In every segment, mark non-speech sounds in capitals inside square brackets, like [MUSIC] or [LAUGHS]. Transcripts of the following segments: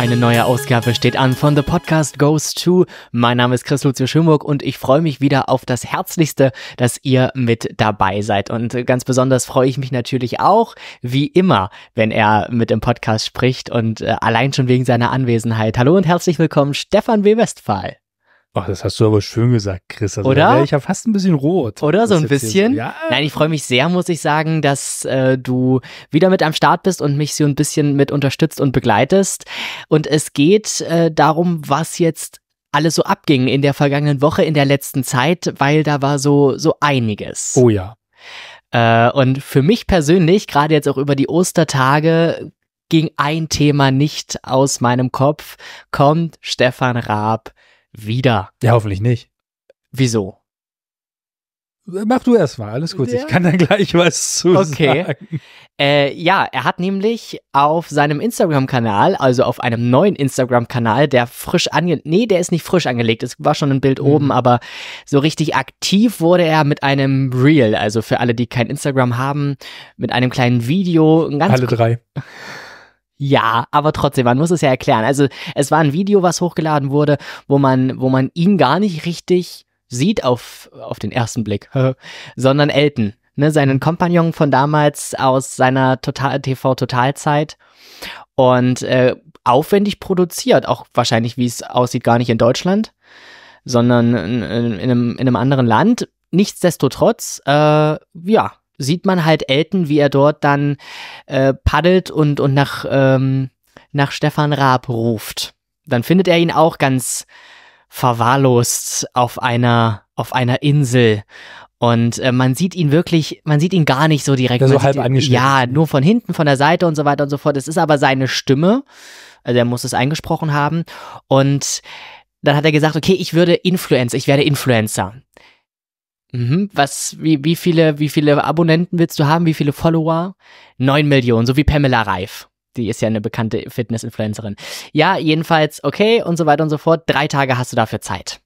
Eine neue Ausgabe steht an von The Podcast Goes To. Mein Name ist Chris Lucio Schönburg und ich freue mich wieder auf das Herzlichste, dass ihr mit dabei seid. Und ganz besonders freue ich mich natürlich auch, wie immer, wenn er mit dem Podcast spricht und äh, allein schon wegen seiner Anwesenheit. Hallo und herzlich willkommen, Stefan W. Westphal. Ach, das hast du aber schön gesagt, Chris. Also Oder? ich ja fast ein bisschen rot. Oder so ein bisschen? So. Ja. Nein, ich freue mich sehr, muss ich sagen, dass äh, du wieder mit am Start bist und mich so ein bisschen mit unterstützt und begleitest. Und es geht äh, darum, was jetzt alles so abging in der vergangenen Woche, in der letzten Zeit, weil da war so, so einiges. Oh ja. Äh, und für mich persönlich, gerade jetzt auch über die Ostertage, ging ein Thema nicht aus meinem Kopf. Kommt Stefan Raab wieder. Ja, hoffentlich nicht. Wieso? Mach du erstmal, alles gut. Ja. Ich kann dann gleich was zu okay. sagen. Äh, ja, er hat nämlich auf seinem Instagram-Kanal, also auf einem neuen Instagram-Kanal, der frisch angelegt, nee, der ist nicht frisch angelegt, es war schon ein Bild mhm. oben, aber so richtig aktiv wurde er mit einem Reel, also für alle, die kein Instagram haben, mit einem kleinen Video. Ein ganz alle drei. [LAUGHS] Ja, aber trotzdem, man muss es ja erklären. Also es war ein Video, was hochgeladen wurde, wo man, wo man ihn gar nicht richtig sieht auf, auf den ersten Blick, [LAUGHS] sondern Elton, ne, seinen Kompagnon von damals aus seiner Total TV-Totalzeit. Und äh, aufwendig produziert, auch wahrscheinlich, wie es aussieht, gar nicht in Deutschland, sondern in, in, in, einem, in einem anderen Land. Nichtsdestotrotz, äh, ja, sieht man halt Elton, wie er dort dann äh, paddelt und, und nach, ähm, nach Stefan Raab ruft. Dann findet er ihn auch ganz verwahrlost auf einer, auf einer Insel. Und äh, man sieht ihn wirklich, man sieht ihn gar nicht so direkt. so halb angeschnitten. Ja, nur von hinten, von der Seite und so weiter und so fort. Es ist aber seine Stimme. Also er muss es eingesprochen haben. Und dann hat er gesagt, okay, ich würde Influencer, ich werde Influencer. Mhm. Was, wie, wie viele, wie viele Abonnenten willst du haben? Wie viele Follower? Neun Millionen, so wie Pamela Reif. Die ist ja eine bekannte Fitness-Influencerin. Ja, jedenfalls, okay, und so weiter und so fort. Drei Tage hast du dafür Zeit.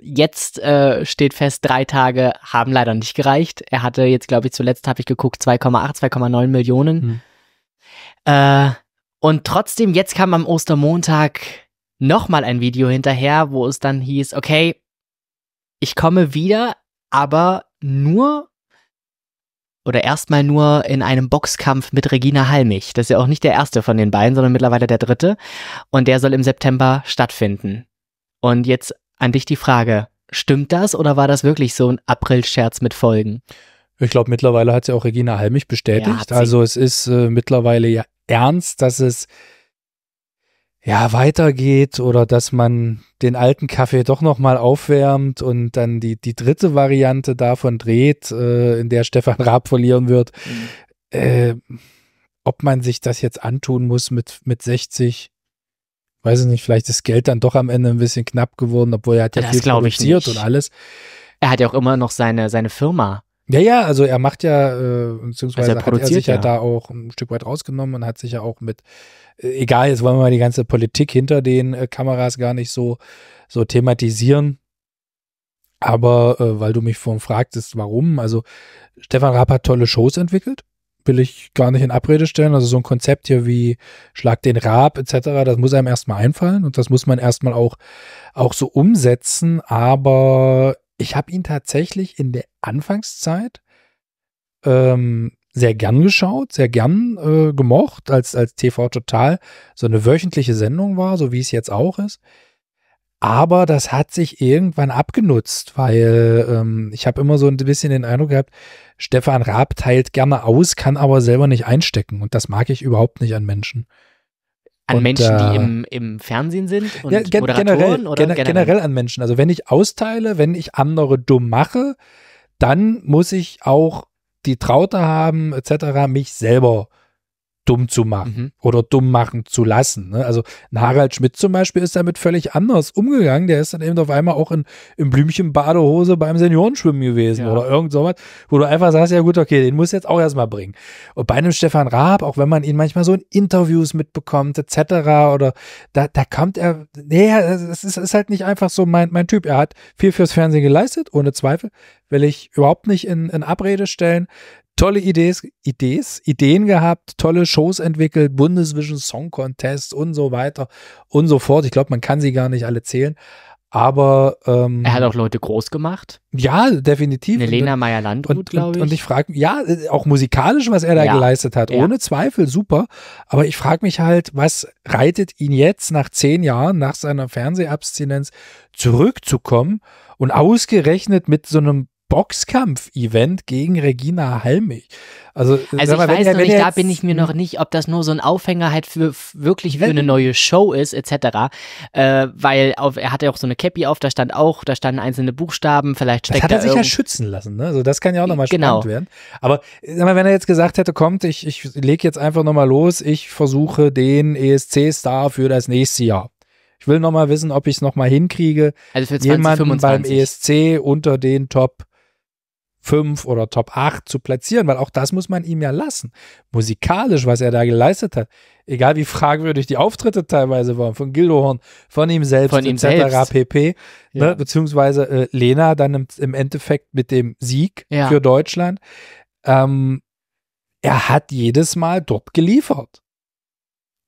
Jetzt äh, steht fest, drei Tage haben leider nicht gereicht. Er hatte jetzt, glaube ich, zuletzt habe ich geguckt, 2,8, 2,9 Millionen. Mhm. Äh, und trotzdem, jetzt kam am Ostermontag nochmal ein Video hinterher, wo es dann hieß, okay, ich komme wieder, aber nur oder erstmal nur in einem Boxkampf mit Regina Halmich. Das ist ja auch nicht der erste von den beiden, sondern mittlerweile der dritte. Und der soll im September stattfinden. Und jetzt an dich die Frage, stimmt das oder war das wirklich so ein April-Scherz mit Folgen? Ich glaube, mittlerweile hat ja auch Regina Halmich bestätigt. Ja, also es ist äh, mittlerweile ja ernst, dass es ja, weitergeht oder dass man den alten Kaffee doch nochmal aufwärmt und dann die, die dritte Variante davon dreht, äh, in der Stefan Raab verlieren wird. Mhm. Äh, ob man sich das jetzt antun muss mit, mit 60, weiß ich nicht, vielleicht ist Geld dann doch am Ende ein bisschen knapp geworden, obwohl er hat ja, ja viel produziert und alles. Er hat ja auch immer noch seine, seine Firma. Ja, ja, also er macht ja, äh, beziehungsweise also hat er sich ja, ja, da auch ein Stück weit rausgenommen und hat sich ja auch mit, äh, egal, jetzt wollen wir mal die ganze Politik hinter den äh, Kameras gar nicht so, so thematisieren. Aber äh, weil du mich vorhin fragtest, warum, also Stefan Raab hat tolle Shows entwickelt, will ich gar nicht in Abrede stellen. Also so ein Konzept hier wie Schlag den Raab etc., das muss einem erstmal einfallen und das muss man erstmal auch, auch so umsetzen. Aber ich habe ihn tatsächlich in der Anfangszeit ähm, sehr gern geschaut, sehr gern äh, gemocht, als, als TV Total so eine wöchentliche Sendung war, so wie es jetzt auch ist. Aber das hat sich irgendwann abgenutzt, weil ähm, ich habe immer so ein bisschen den Eindruck gehabt, Stefan Raab teilt gerne aus, kann aber selber nicht einstecken. Und das mag ich überhaupt nicht an Menschen. An und, Menschen, die im, im Fernsehen sind und ja, gen generell, oder gen generell? generell an Menschen. Also wenn ich austeile, wenn ich andere dumm mache, dann muss ich auch die Traute haben, etc., mich selber dumm zu machen mhm. oder dumm machen zu lassen. Ne? Also ein Harald Schmidt zum Beispiel ist damit völlig anders umgegangen. Der ist dann eben auf einmal auch in, in Blümchen-Badehose beim Seniorenschwimmen gewesen ja. oder irgend sowas, wo du einfach sagst, ja gut, okay, den muss jetzt auch erstmal bringen. Und bei einem Stefan Raab, auch wenn man ihn manchmal so in Interviews mitbekommt etc. oder da, da kommt er, nee, es ist, ist, halt nicht einfach so mein, mein Typ. Er hat viel fürs Fernsehen geleistet, ohne Zweifel, will ich überhaupt nicht in, in Abrede stellen tolle Idees, Idees, Ideen gehabt, tolle Shows entwickelt, Bundesvision Song Contest und so weiter und so fort. Ich glaube, man kann sie gar nicht alle zählen. Aber ähm, er hat auch Leute groß gemacht. Ja, definitiv. Eine Lena Meyer Landrut, glaube ich. Und ich frage, ja, äh, auch musikalisch, was er da ja. geleistet hat, ja. ohne Zweifel, super. Aber ich frage mich halt, was reitet ihn jetzt nach zehn Jahren, nach seiner Fernsehabstinenz, zurückzukommen und ausgerechnet mit so einem Boxkampf-Event gegen Regina Halmich. Also, äh, also mal, ich weiß er, noch nicht, da bin ich mir noch nicht, ob das nur so ein Aufhänger halt für wirklich für eine neue Show ist, etc. Äh, weil auf, er hatte ja auch so eine Cappy auf, da stand auch, da standen einzelne Buchstaben, vielleicht steckt Das hat er sich ja schützen lassen, ne? Also das kann ja auch nochmal genau. spannend werden. Aber äh, sag mal, wenn er jetzt gesagt hätte, kommt, ich, ich lege jetzt einfach nochmal los, ich versuche den ESC-Star für das nächste Jahr. Ich will nochmal wissen, ob ich es nochmal hinkriege, also für 20, jemanden 25. beim ESC e unter den Top 5 oder Top 8 zu platzieren, weil auch das muss man ihm ja lassen. Musikalisch, was er da geleistet hat, egal wie fragwürdig die Auftritte teilweise waren, von Gildohorn, von ihm selbst, von ihm etc. Selbst. pp. Ne? Ja. Ne, beziehungsweise äh, Lena dann im, im, Endeffekt mit dem Sieg ja. für Deutschland. Ähm, er hat jedes Mal dort geliefert.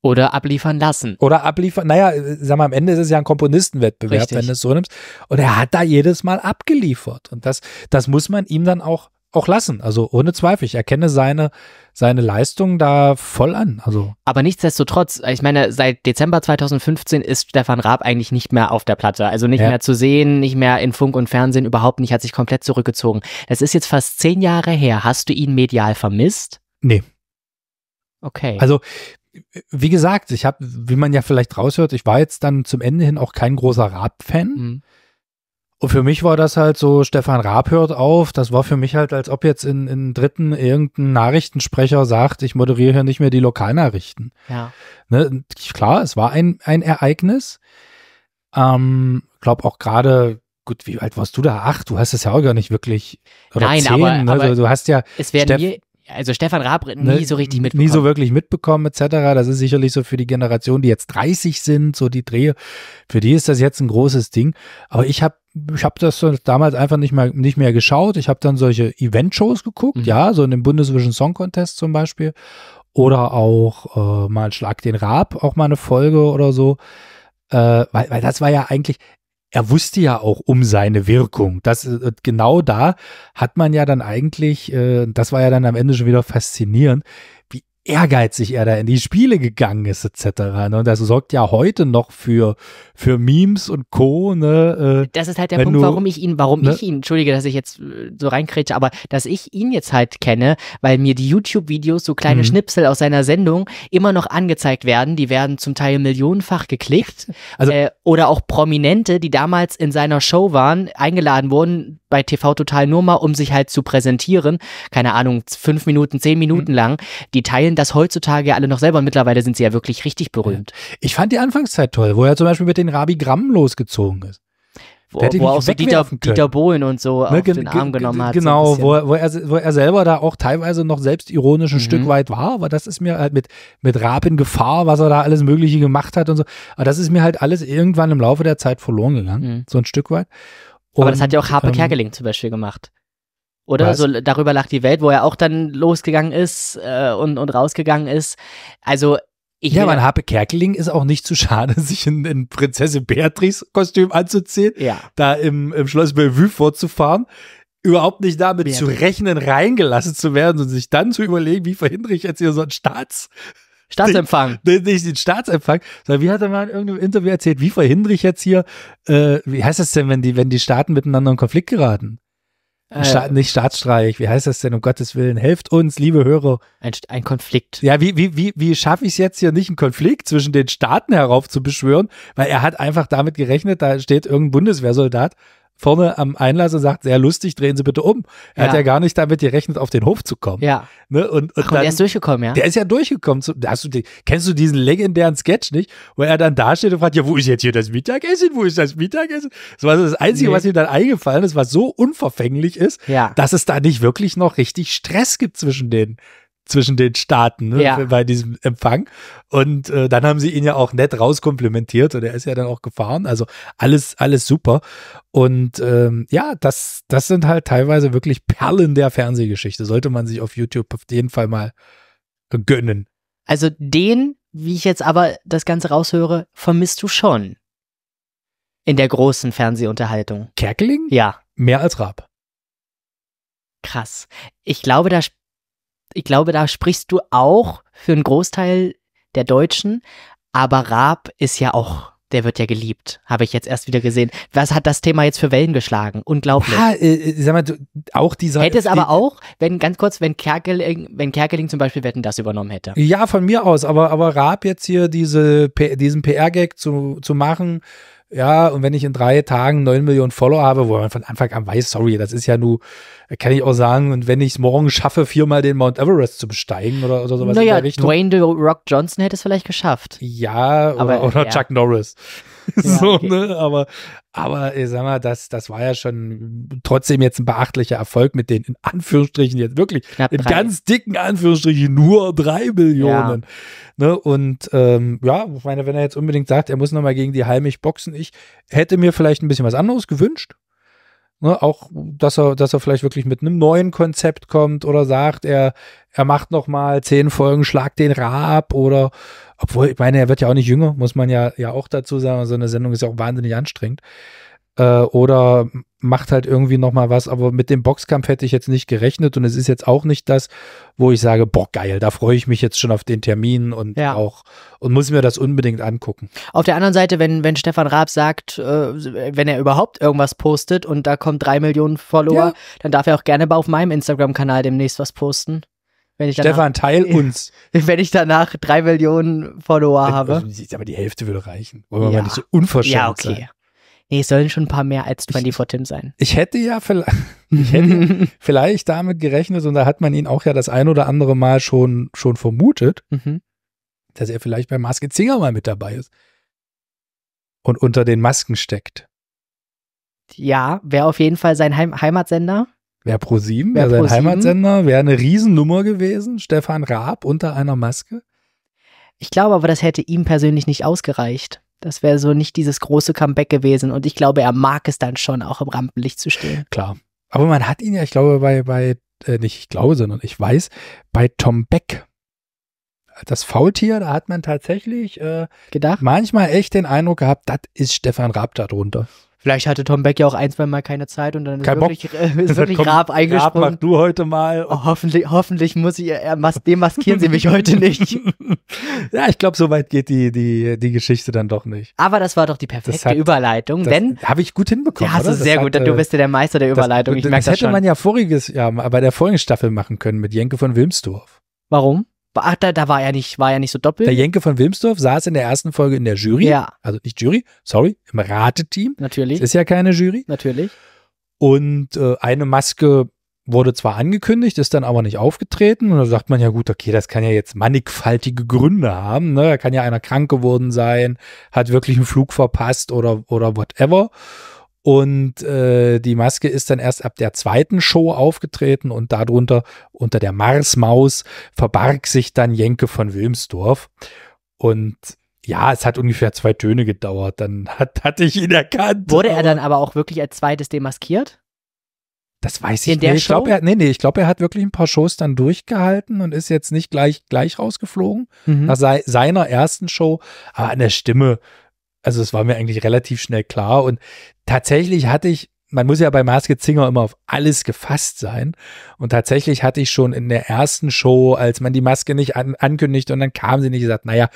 Oder abliefern lassen. Oder abliefern. Naja, äh, sag mal, am Ende ist es ja ein Komponistenwettbewerb, Richtig. wenn du es so nimmst. Und er hat da jedes Mal abgeliefert. Und das, das muss man ihm dann auch, auch lassen. Also ohne Zweifel. Ich erkenne seine, seine Leistung da voll an. Also. Aber nichtsdestotrotz, ich meine, seit Dezember 2015 ist Stefan Raab eigentlich nicht mehr auf der Platte. Also nicht ja. mehr zu sehen, nicht mehr in Funk und Fernsehen, überhaupt nicht, hat sich komplett zurückgezogen. Das ist jetzt fast zehn Jahre her. Hast du ihn medial vermisst? Nee. Okay. Also wie gesagt, ich habe, wie man ja vielleicht raushört, ich war jetzt dann zum Ende hin auch kein großer Raab-Fan. Mhm. Und für mich war das halt so, Stefan Raab hört auf, das war für mich halt, als ob jetzt in, in Dritten irgendein Nachrichtensprecher sagt, ich moderiere hier nicht mehr die Lokalnachrichten. Ja. Ne, klar, es war ein, ein Ereignis. Ähm, glaube auch gerade, gut, wie alt warst du da? Acht, du hast es ja auch gar nicht wirklich. Nein, zehn, aber, ne? Also aber, du, hast ja. Es werden Steff mir also Stefan Raab nie ne, so richtig mitbekommen. Nie so wirklich mitbekommen, etc. Das ist sicherlich so für die Generation, die jetzt 30 sind, so die Drehe, für die ist das jetzt ein großes Ding. Aber ich habe ich hab das damals einfach nicht mehr, nicht mehr geschaut. Ich habe dann solche Event-Shows geguckt, mhm. ja, so in dem Bundesvision Song Contest zum Beispiel. Oder auch äh, mal Schlag den Raab, auch mal eine Folge oder so. Äh, weil, weil das war ja eigentlich, er wusste ja auch um seine Wirkung. Das äh, genau da hat man ja dann eigentlich, äh, das war ja dann am Ende schon wieder faszinierend ehrgeizig er da in die Spiele gegangen ist, etc. Ne? Und das sorgt ja heute noch für, für Memes und Co. Ne? Äh, das ist halt der Punkt, du, warum ich ihn, warum ne? ich ihn, entschuldige, dass ich jetzt äh, so reinkrete, aber dass ich ihn jetzt halt kenne, weil mir die YouTube-Videos, so kleine mhm. Schnipsel aus seiner Sendung, immer noch angezeigt werden. Die werden zum Teil millionenfach geklickt. [LAUGHS] Also, äh, oder auch Prominente, die damals in seiner Show waren, eingeladen wurden bei TV Total nur mal, um sich halt zu präsentieren. Keine Ahnung, fünf Minuten, zehn Minuten mhm. lang. Die teilen das heutzutage alle noch selber und mittlerweile sind sie ja wirklich richtig berühmt. Ich fand die Anfangszeit toll, wo er zum Beispiel mit den Rabi Gramm losgezogen ist wo, wo auch so Dieter, Dieter, Bohlen und so ne, auf den Arm genommen hat. Genau, so wo, er, wo, er, wo er selber da auch teilweise noch selbstironisch ein mhm. Stück weit war, aber das ist mir halt mit, mit Raab in Gefahr, was er da alles Mögliche gemacht hat und so. Aber das ist mir halt alles irgendwann im Laufe der Zeit verloren gegangen, mhm. so ein Stück weit. Und, aber das hat ja auch Harpe ähm, Kerkeling zum Beispiel gemacht. Oder? Was? So, darüber lacht die Welt, wo er auch dann losgegangen ist äh, und, und rausgegangen ist. Also ich ja, mein Harpe Kerkeling ist auch nicht zu schade, [LAUGHS] sich in, in Prinzessin Beatrice Kostüm anzuziehen, ja. da im, im Schloss Bellevue vorzufahren, überhaupt nicht damit Beatrice. zu rechnen, reingelassen zu werden und sich dann zu überlegen, wie verhindere ich jetzt hier so einen Staats... Staatsempfang. Den, [LAUGHS] nicht den Staatsempfang, sondern wie hat er mal in irgendeinem Interview erzählt, wie verhindere ich jetzt hier, äh, wie heißt das denn, wenn die, wenn die Staaten miteinander in Konflikt geraten? Äh, Sta nicht Staatsstreich, wie heißt das denn, um Gottes Willen? Helft uns, liebe Hörer. Ein, ein Konflikt. Ja, wie, wie, wie, wie schaffe ich es jetzt hier nicht, einen Konflikt zwischen den Staaten herauf zu beschwören? Weil er hat einfach damit gerechnet, da steht irgendein Bundeswehrsoldat vorne am Einlass und sagt, sehr lustig, drehen Sie bitte um. Er ja. hat ja gar nicht damit gerechnet, auf den Hof zu kommen. Ja. Ne? Und, und Ach, dann, der ist durchgekommen, ja? Der ist ja durchgekommen. Zu, hast du die, kennst du diesen legendären Sketch nicht, wo er dann dasteht und fragt, ja, wo ist jetzt hier das Mittagessen? Wo ist das Mittagessen? Das war das Einzige, nee. was ihm dann eingefallen ist, was so unverfänglich ist, ja. dass es da nicht wirklich noch richtig Stress gibt zwischen denen zwischen den Staaten ne, ja. bei diesem Empfang. Und äh, dann haben sie ihn ja auch nett rauskomplimentiert und er ist ja dann auch gefahren. Also alles, alles super. Und ähm, ja, das, das sind halt teilweise wirklich Perlen der Fernsehgeschichte. Sollte man sich auf YouTube auf jeden Fall mal gönnen. Also den, wie ich jetzt aber das Ganze raushöre, vermisst du schon. In der großen Fernsehunterhaltung. Kerkeling? Ja. Mehr als Raab. Krass. Ich glaube, da ich glaube, da sprichst du auch für einen Großteil der Deutschen, aber Raab ist ja auch der wird ja geliebt, habe ich jetzt erst wieder gesehen. Was hat das Thema jetzt für Wellen geschlagen? Unglaublich. Ja, äh, äh sag mal, du, auch dieser. Hätte es aber äh, auch, wenn ganz kurz, wenn Kerkeling, wenn Kerkeling zum Beispiel Wetten das übernommen hätte. Ja, von mir aus, aber aber Raab jetzt hier diese diesen PR-Gag zu, zu machen, ja, und wenn ich in drei Tagen neun Millionen Follower habe, wo man von Anfang an weiß, sorry, das ist ja nur, äh, kann ich auch sagen, und wenn ich es morgen schaffe, viermal den Mount Everest zu besteigen oder, oder sowas naja, in der Richtung. Dwayne The Rock Johnson hätte es vielleicht geschafft. Ja, aber, oder, oder ja. Chuck Norris. [LAUGHS] so, okay. ne? Aber, aber äh, sag mal, das, das war ja schon trotzdem jetzt ein beachtlicher Erfolg mit den in Anführungsstrichen jetzt wirklich Knapp in drei. ganz dicken Anführungsstrichen nur drei Millionen. Ja. Ne? Und ähm, ja, ich meine, wenn er jetzt unbedingt sagt, er muss nochmal gegen die Heimich boxen, ich hätte mir vielleicht ein bisschen was anderes gewünscht. Ne, auch, dass er, dass er vielleicht wirklich mit einem neuen Konzept kommt oder sagt, er, er macht noch mal zehn Folgen, schlag den Raab oder obwohl, ich meine, er wird ja auch nicht jünger, muss man ja, ja auch dazu sagen. So eine Sendung ist ja auch wahnsinnig anstrengend. Äh, oder macht halt irgendwie nochmal was. Aber mit dem Boxkampf hätte ich jetzt nicht gerechnet und es ist jetzt auch nicht das, wo ich sage, boah, geil, da freue ich mich jetzt schon auf den Termin und ja. auch und muss mir das unbedingt angucken. Auf der anderen Seite, wenn, wenn Stefan Raab sagt, äh, wenn er überhaupt irgendwas postet und da kommen drei Millionen Follower, ja. dann darf er auch gerne mal auf meinem Instagram-Kanal demnächst was posten. Wenn ich danach, Stefan, teil [LAUGHS] uns. Wenn ich danach drei Millionen Follower äh, habe. Also, aber die Hälfte würde reichen. Wollen wir ja. mal nicht so unverschämt Ja, okay. Sein. Nee, es sollen schon ein paar mehr als 24 Tim sein. Ich hätte ja vielleicht, [LAUGHS] hätte [LAUGHS] vielleicht damit gerechnet und da hat man ihn auch ja das ein oder andere Mal schon, schon vermutet, mhm. dass er vielleicht bei Maske Zinger mal mit dabei ist und unter den Masken steckt. Ja, wäre auf jeden Fall sein Heim Heimatsender. Wäre Pro7, wäre wär sein Heimatsender, wäre eine Riesennummer gewesen. Stefan Raab unter einer Maske. Ich glaube aber, das hätte ihm persönlich nicht ausgereicht. Das wäre so nicht dieses große Comeback gewesen. Und ich glaube, er mag es dann schon, auch im Rampenlicht zu stehen. Klar. Aber man hat ihn ja, ich glaube, bei, bei äh, nicht ich glaube, sondern ich weiß, bei Tom Beck. Das Faultier, da hat man tatsächlich äh, gedacht. Manchmal echt den Eindruck gehabt, das ist Stefan Raab darunter. Vielleicht hatte Tom Beck ja auch ein, zwei Mal keine Zeit und dann ist wirklich, äh, ist [LAUGHS] wirklich Raab eingesprungen. Raab, mach du heute mal. Oh, hoffentlich, hoffentlich muss ich, er äh, mas demaskieren sie mich heute nicht. [LAUGHS] ja, ich glaube, so weit geht die, die, die Geschichte dann doch nicht. Aber das war doch die perfekte hat, Überleitung, das denn. Habe ich gut hinbekommen. Ja, hast du sehr das gut, hat, du äh, bist ja der Meister der Überleitung. Das, ich das, das hätte schon. man ja voriges Jahr bei der vorigen Staffel machen können mit Jenke von Wilmsdorf. Warum? Ach, da, da war er nicht, war er nicht so doppelt. Der Jenke von Wilmsdorf saß in der ersten Folge in der Jury. Ja. Also nicht Jury, sorry, im Rateteam. Natürlich. Das ist ja keine Jury. Natürlich. Und äh, eine Maske wurde zwar angekündigt, ist dann aber nicht aufgetreten. Und da sagt man ja, gut, okay, das kann ja jetzt mannigfaltige Gründe haben. Ne? Da kann ja einer krank geworden sein, hat wirklich einen Flug verpasst oder, oder whatever. Und äh, die Maske ist dann erst ab der zweiten Show aufgetreten und darunter unter der Marsmaus verbarg sich dann Jenke von Wilmsdorf. Und ja, es hat ungefähr zwei Töne gedauert. Dann [LAUGHS] hat, hatte ich ihn erkannt. Wurde er dann aber auch wirklich als zweites demaskiert? Das weiß ich nicht. Ich glaube, er, nee, nee, ich er hat wirklich ein paar Shows dann durchgehalten und ist jetzt nicht gleich, gleich rausgeflogen mhm. nach se seiner ersten Show. Aber an der Stimme also es war mir eigentlich relativ schnell klar. Und tatsächlich hatte ich, man muss ja bei Maske Zinger immer auf alles gefasst sein. Und tatsächlich hatte ich schon in der ersten Show, als man die Maske nicht an, ankündigte und dann kam sie nicht, gesagt, naja,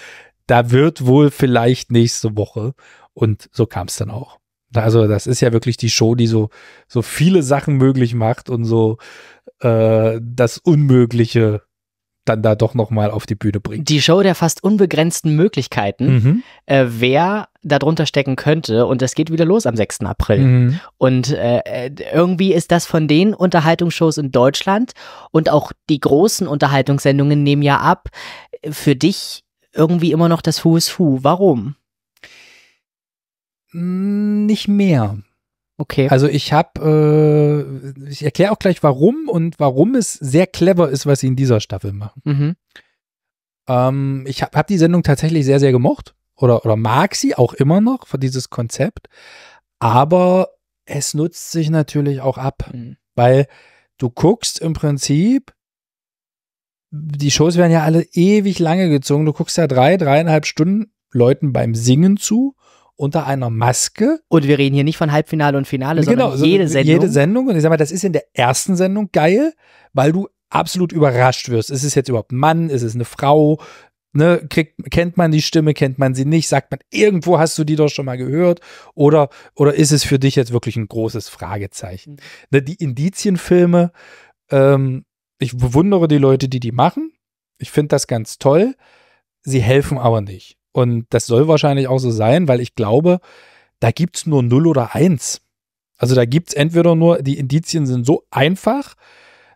da wird wohl vielleicht nächste Woche. Und so kam es dann auch. Also das ist ja wirklich die Show, die so, so viele Sachen möglich macht und so äh, das Unmögliche dann da doch nochmal auf die Bühne bringt. Die Show der fast unbegrenzten Möglichkeiten, mhm. äh, wer darunter stecken könnte. Und das geht wieder los am 6. April. Mhm. Und äh, äh, irgendwie ist das von den Unterhaltungsshows in Deutschland und auch die großen Unterhaltungssendungen nehmen ja ab, für dich irgendwie immer noch das Who is Who. Warum? Hm, nicht mehr. Okay. Also ich habe, äh, ich erkläre auch gleich warum und warum es sehr clever ist, was sie in dieser Staffel machen. Mhm. Ähm, ich habe hab die Sendung tatsächlich sehr, sehr gemocht oder, oder mag sie auch immer noch für dieses Konzept, aber es nutzt sich natürlich auch ab, mhm. weil du guckst im Prinzip, die Shows werden ja alle ewig lange gezogen, du guckst ja drei, dreieinhalb Stunden Leuten beim Singen zu unter einer Maske. Und wir reden hier nicht von Halbfinale und Finale, genau, sondern jede Sendung. Jede Sendung. Und ich sage mal, das ist in der ersten Sendung geil, weil du absolut überrascht wirst. Ist es jetzt überhaupt Mann? Ist es eine Frau? Ne, kriegt, kennt man die Stimme, kennt man sie nicht, sagt man, irgendwo hast du die doch schon mal gehört oder, oder ist es für dich jetzt wirklich ein großes Fragezeichen? Mhm. Ne, die Indizienfilme, ähm, ich bewundere die Leute, die die machen, ich finde das ganz toll, sie helfen aber nicht. Und das soll wahrscheinlich auch so sein, weil ich glaube, da gibt es nur 0 oder 1. Also da gibt es entweder nur, die Indizien sind so einfach,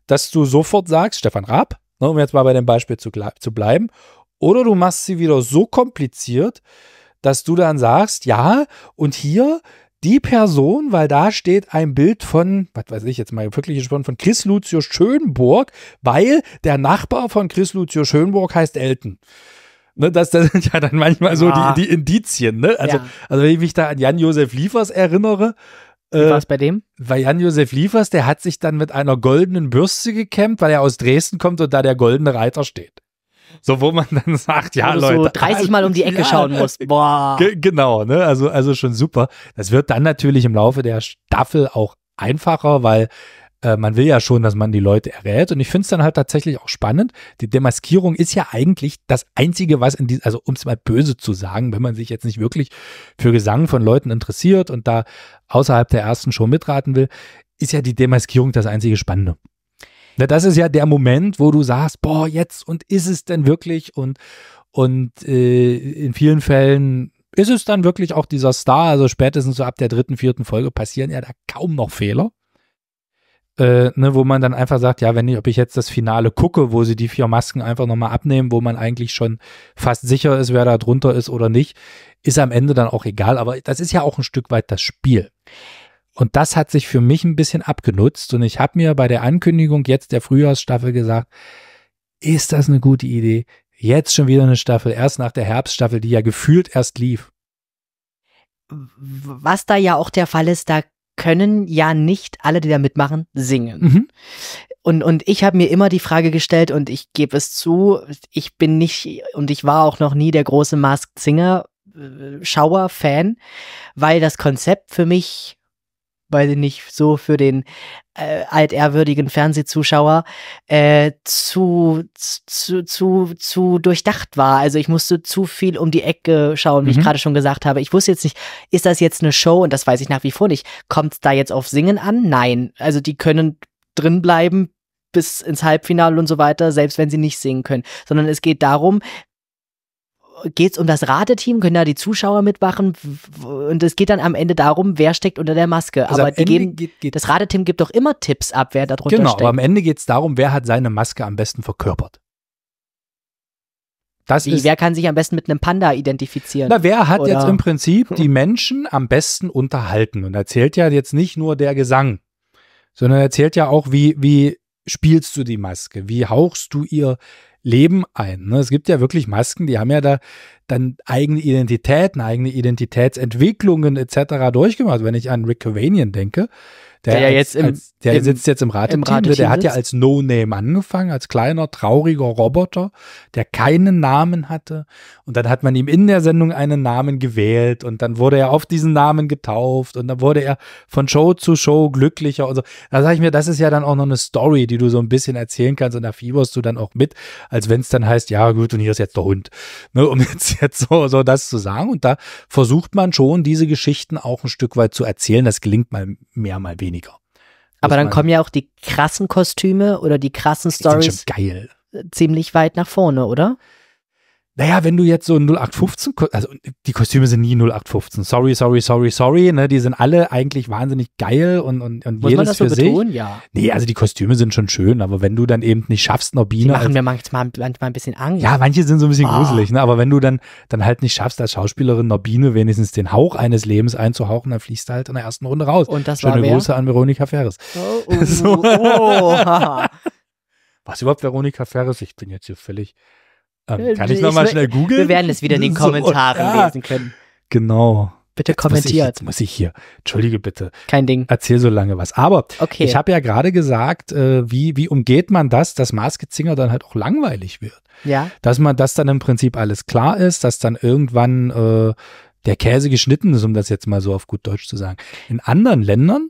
dass du sofort sagst, Stefan Raab, ne, um jetzt mal bei dem Beispiel zu, zu bleiben, oder du machst sie wieder so kompliziert, dass du dann sagst, ja, und hier die Person, weil da steht ein Bild von, was weiß ich jetzt mal wirklich gesprochen, von Chris Lucio Schönburg, weil der Nachbar von Chris Lucio Schönburg heißt Elton. Ne, das, das [LAUGHS] sind ja dann manchmal so die, die, Indizien. Ne? Also, ja. also wenn ich mich da an Jan-Josef Liefers erinnere, wie äh, war es bei dem? Weil Jan-Josef Liefers, der hat sich dann mit einer goldenen Bürste gekämmt, weil er aus Dresden kommt und da der goldene Reiter steht. So, wo man dann [LAUGHS] sagt, ja, also Leute. So 30 Mal um die Ecke ja, schauen muss. [LAUGHS] Boah. Genau, ne? Also, also schon super. Das wird dann natürlich im Laufe der Staffel auch einfacher, weil äh, man will ja schon, dass man die Leute errät. Und ich finde es dann halt tatsächlich auch spannend. Die Demaskierung ist ja eigentlich das Einzige, was in diesem, also um es mal böse zu sagen, wenn man sich jetzt nicht wirklich für Gesang von Leuten interessiert und da außerhalb der ersten Show mitraten will, ist ja die Demaskierung das einzige Spannende. Na, das ist ja der Moment, wo du sagst, boah, jetzt und ist es denn wirklich? Und, und äh, in vielen Fällen ist es dann wirklich auch dieser Star. Also spätestens so ab der dritten, vierten Folge passieren ja da kaum noch Fehler äh, ne, wo man dann einfach sagt, ja, wenn ich, ob ich jetzt das Finale gucke, wo sie die vier Masken einfach nochmal abnehmen, wo man eigentlich schon fast sicher ist, wer da drunter ist oder nicht, ist am Ende dann auch egal. Aber das ist ja auch ein Stück weit das Spiel. Und das hat sich für mich ein bisschen abgenutzt. Und ich habe mir bei der Ankündigung jetzt der Frühjahrsstaffel gesagt, ist das eine gute Idee? Jetzt schon wieder eine Staffel, erst nach der Herbststaffel, die ja gefühlt erst lief was da ja auch der Fall ist, da können ja nicht alle, die da mitmachen, singen. Mhm. Und, und ich habe mir immer die Frage gestellt und ich gebe es zu, ich bin nicht und ich war auch noch nie der große Masked Singer äh, Schauer-Fan, weil das Konzept für mich weiß ich nicht, so für den äh, altehrwürdigen Fernsehzuschauer äh, zu, zu, zu, zu durchdacht war. Also ich musste zu viel um die Ecke schauen, wie mhm. ich gerade schon gesagt habe. Ich wusste jetzt nicht, ist das jetzt eine Show? Und das weiß ich nach wie vor nicht. Kommt es da jetzt auf Singen an? Nein. Also die können drinbleiben bis ins Halbfinale und so weiter, selbst wenn sie nicht singen können, sondern es geht darum, geht es um das Rateteam, können da die Zuschauer mitmachen und es geht dann am Ende darum, wer steckt unter der Maske. Also aber die geben, geht, geht das Rateteam gibt doch immer Tipps ab, wer da drunter genau, steckt. Genau, aber am Ende geht es darum, wer hat seine Maske am besten verkörpert. Das Wie, ist, wer kann sich am besten mit einem Panda identifizieren? Na, wer hat oder? jetzt im Prinzip [LAUGHS] die Menschen am besten unterhalten? Und erzählt ja jetzt nicht nur der Gesang, sondern erzählt ja auch, wie, wie spielst du die Maske? Wie hauchst du ihr Leben ein. Ne? Es gibt ja wirklich Masken, die haben ja da dann eigene Identitäten, eigene Identitätsentwicklungen etc. durchgemacht. Wenn ich an Rick Cavanian denke, der, der ja jetzt im, als, der im, sitzt jetzt im Rat im Rateteam der hat ja als No-Name angefangen, als kleiner, trauriger Roboter, der keinen Namen hatte. Und dann hat man ihm in der Sendung einen Namen gewählt und dann wurde er auf diesen Namen getauft und dann wurde er von Show zu Show glücklicher und so. Da sage ich mir, das ist ja dann auch noch eine Story, die du so ein bisschen erzählen kannst und da fieberst du dann auch mit, als wenn es dann heißt, ja gut, und hier ist jetzt der Hund. Ne, um [LAUGHS] jetzt, jetzt so, so das zu sagen. Und da versucht man schon, diese Geschichten auch ein Stück weit zu erzählen. Das gelingt mal mehr, mal weniger weniger. Aber dann kommen ja auch die krassen Kostüme oder die krassen Stories äh, ziemlich weit nach vorne, oder? naja, wenn du jetzt so 0815, also die Kostüme sind nie 0815. Sorry, sorry, sorry, sorry. Ne? Die sind alle eigentlich wahnsinnig geil und, und, und Muss jedes man das so für betonen? Ja. Nee, also die Kostüme sind schon schön, aber wenn du dann eben nicht schaffst, Norbina. Die machen als, mir manchmal, manchmal ein bisschen Angst. Ja, manche sind so ein bisschen oh. gruselig, ne? aber wenn du dann, dann halt nicht schaffst, als Schauspielerin Norbine wenigstens den Hauch eines Lebens einzuhauchen, dann fliegst du halt in der ersten Runde raus. Und das Schöne war Grüße an Veronika Ferres. Oh, [LAUGHS] oh, so. oh, oh [LAUGHS] [LAUGHS] Was überhaupt Veronika Ferres? Ich bin jetzt hier völlig. Ähm, kann ich nochmal schnell googeln? Wir werden es wieder in den [LAUGHS] Kommentaren so, ah. ja, lesen können. Genau. Bitte jetzt kommentiert. Muss ich, muss ich hier. Entschuldige bitte. Kein Ding. Erzähl so lange was. Aber okay. ich habe ja gerade gesagt, äh, wie, wie umgeht man das, dass Maskezinger dann halt auch langweilig wird. Ja. Dass man, dass dann im Prinzip alles klar ist, dass dann irgendwann äh, der Käse geschnitten ist, um das jetzt mal so auf gut Deutsch zu sagen. In anderen Ländern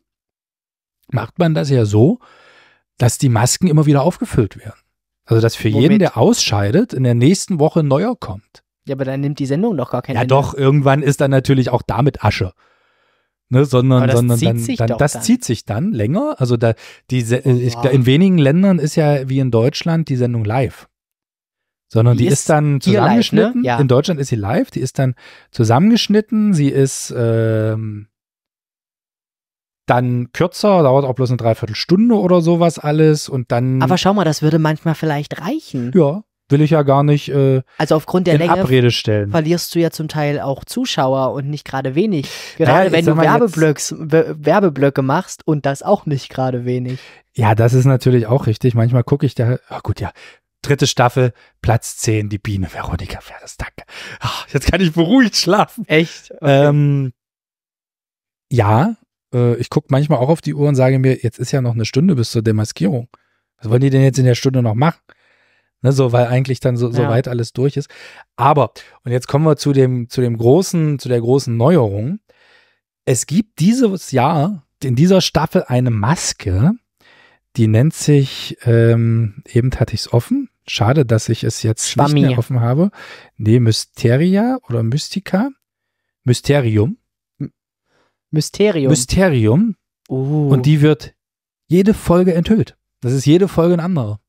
macht man das ja so, dass die Masken immer wieder aufgefüllt werden. Also, dass für Moment. jeden, der ausscheidet, in der nächsten Woche ein neuer kommt. Ja, aber dann nimmt die Sendung doch gar keinen. Ja, Ende. doch, irgendwann ist dann natürlich auch damit Asche. Ne, sondern, das sondern zieht dann, sich dann, das dann. zieht sich dann länger. Also da, die, oh, ich, da in wenigen Ländern ist ja wie in Deutschland die Sendung live. Sondern die, die ist, ist, dann zusammengeschnitten. Live, ne? ja. In Deutschland ist sie live, die ist dann zusammengeschnitten, sie ist ähm, dann kürzer, dauert auch bloß eine Dreiviertelstunde oder sowas alles und dann. Aber schau mal, das würde manchmal vielleicht reichen. Ja, will ich ja gar nicht. Äh, also aufgrund der Länge Abrede stellen. verlierst du ja zum Teil auch Zuschauer und nicht gerade wenig. Gerade naja, wenn du Werbeblöcks, Werbeblöcke machst und das auch nicht gerade wenig. Ja, das ist natürlich auch richtig. Manchmal gucke ich da, oh gut, ja, dritte Staffel, Platz 10, die Biene, Veronika Ferres, danke. Ach, jetzt kann ich beruhigt schlafen. Echt? Okay. Ähm, ja, äh, ich gucke manchmal auch auf die Uhr und sage mir, jetzt ist ja noch eine Stunde bis zur Demaskierung. Was wollen die denn jetzt in der Stunde noch machen? Ne, so, weil eigentlich dann so, so ja. weit alles durch ist. Aber, und jetzt kommen wir zu dem, zu dem großen, zu der großen Neuerung. Es gibt dieses Jahr in dieser Staffel eine Maske, die nennt sich, ähm, eben hatte ich es offen. Schade, dass ich es jetzt Schwammi. nicht mehr offen habe. Nee, Mysteria oder Mystica. Mysterium. Mysterium. Mysterium. Uh. Und die wird jede Folge enthüllt. Das ist jede Folge ein anderer.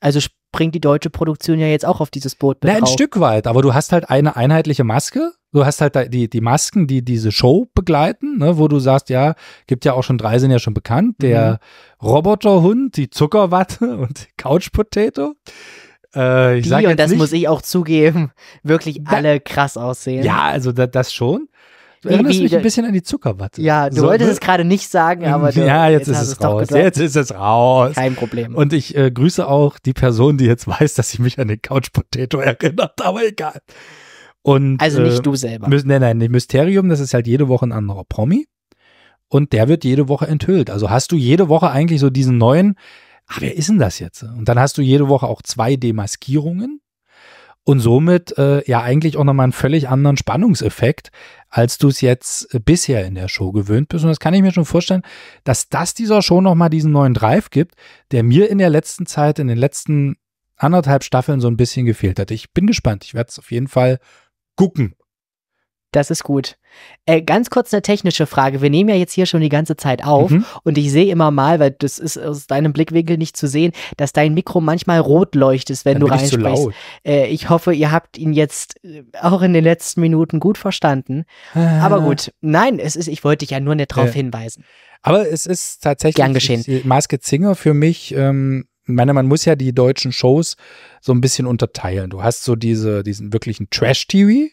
Also springt die deutsche Produktion ja jetzt auch auf dieses Boot mit Na, ein auf. Stück weit, aber du hast halt eine einheitliche Maske. Du hast halt die, die Masken, die diese Show begleiten, ne, wo du sagst, ja, gibt ja auch schon drei, sind ja schon bekannt. Mhm. Der Roboterhund, die Zuckerwatte [LAUGHS] und Couch Potato. Äh, ich die, und das nicht, muss ich auch zugeben, [LAUGHS] wirklich alle krass aussehen. Ja, also da, das schon. Du erinnerst wie, mich ein bisschen an die Zuckerwatte. Ja, du so, wolltest ne? es gerade nicht sagen, aber du, Ja, jetzt, jetzt ist es raus. Jetzt ist es raus. Kein Problem. Und ich äh, grüße auch die Person, die jetzt weiß, dass sie mich an den Couch Potato erinnert, [LAUGHS] aber egal. Und, also nicht äh, du selber. Müssen, nein, nein, Mysterium, das ist halt jede Woche ein anderer Promi. Und der wird jede Woche enthüllt. Also hast du jede Woche eigentlich so diesen neuen, ah, wer ist denn das jetzt? Und dann hast du jede Woche auch zwei Demaskierungen und somit äh, ja eigentlich auch nochmal einen völlig anderen Spannungseffekt, als du es jetzt äh, bisher in der Show gewöhnt bist. Und das kann ich mir schon vorstellen, dass das dieser Show nochmal diesen neuen Drive gibt, der mir in der letzten Zeit, in den letzten anderthalb Staffeln so ein bisschen gefehlt hat. Ich bin gespannt. Ich werde es auf jeden Fall gucken. Das ist gut. Äh, ganz kurz eine technische Frage. Wir nehmen ja jetzt hier schon die ganze Zeit auf mhm. und ich sehe immer mal, weil das ist aus deinem Blickwinkel nicht zu sehen, dass dein Mikro manchmal rot leuchtet, wenn Dann du reinsprichst. Ich, äh, ich hoffe, ihr habt ihn jetzt äh, auch in den letzten Minuten gut verstanden. Ah. Aber gut, nein, es ist, ich wollte dich ja nur nicht darauf äh. hinweisen. Aber es ist tatsächlich Gern geschehen. Maske Zinger für mich. Ähm ich meine, man muss ja die deutschen Shows so ein bisschen unterteilen. Du hast so diese, diesen wirklichen Trash-TV,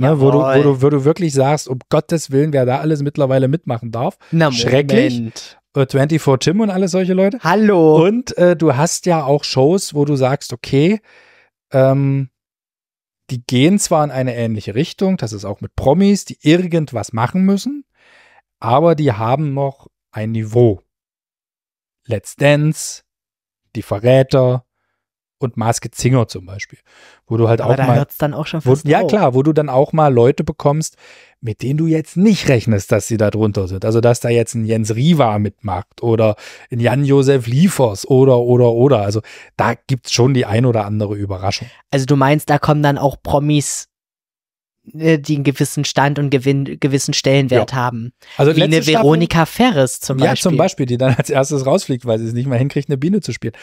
Ne, wo, du, wo, du, wo du wirklich sagst, um Gottes Willen, wer da alles mittlerweile mitmachen darf. Na, Schrecklich. 24 äh, Tim und alle solche Leute. Hallo. Und äh, du hast ja auch Shows, wo du sagst, okay, ähm, die gehen zwar in eine ähnliche Richtung, das ist auch mit Promis, die irgendwas machen müssen, aber die haben noch ein Niveau. Let's Dance, die Verräter, und Maske Zinger zum Beispiel, wo du halt Aber auch da mal, dann auch schon fast wo, ja klar, wo du dann auch mal Leute bekommst, mit denen du jetzt nicht rechnest, dass sie da drunter sind. Also dass da jetzt ein Jens Riva mitmacht oder ein Jan Josef Liefers oder oder oder. Also da gibt's schon die ein oder andere Überraschung. Also du meinst, da kommen dann auch Promis äh, die einen gewissen Stand und gewin gewissen Stellenwert ja. haben. Also Wie eine Veronika Staffel, Ferris zum Beispiel. Ja, zum Beispiel, die dann als erstes rausfliegt, weil sie es nicht mal hinkriegt, eine Biene zu spielen.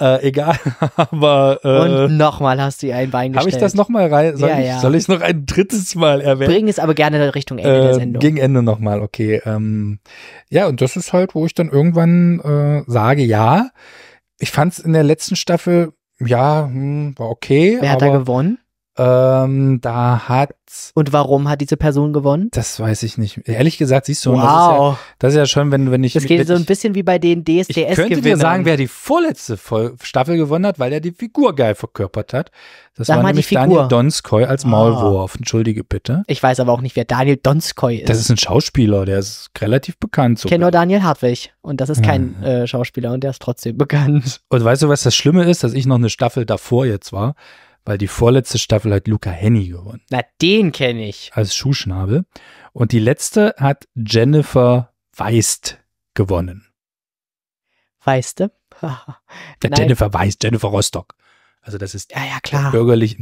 Äh, egal, [LAUGHS] aber äh, Und nochmal hast du ihr ein Bein gestellt. Habe ich das nochmal rein? Soll ja, ich ja. es noch ein drittes Mal erwähnen? Bring es aber gerne Richtung Ende äh, der Sendung. Gegen Ende nochmal, okay. Ähm, ja, und das ist halt, wo ich dann irgendwann äh, sage, ja, ich fand es in der letzten Staffel, ja, hm, war okay. Wer hat da gewonnen? Ähm, da hat. Und warum hat diese Person gewonnen? Das weiß ich nicht. Ehrlich gesagt, siehst du, wow. das, ist ja, das ist ja schon, wenn, wenn ich. Das geht so ein bisschen wie bei den DSDS. Ich könnte Gewinnern. dir sagen, wer die vorletzte Staffel gewonnen hat, weil er die Figur geil verkörpert hat. Das Sag war nämlich Daniel Donskoy als ah. Maulwurf. Oh. Entschuldige bitte. Ich weiß aber auch nicht, wer Daniel Donskoy ist. Das ist ein Schauspieler, der ist relativ bekannt. So ich kenne nur Daniel Hartwig und das ist ah. kein hm. äh, Schauspieler und der ist trotzdem [LAUGHS] bekannt. Und weißt du, was das Schlimme ist, dass ich noch eine Staffel davor jetzt war? weil die vorletzte Staffel hat Luca Henny gewonnen. Na, den kenne ich. Als Schuhschnabel. Und die letzte hat Jennifer Weist gewonnen. Weiste? [LAUGHS] ja, Jennifer Weist, Jennifer Rostock. Also das ist ja, ja, klar. bürgerlich.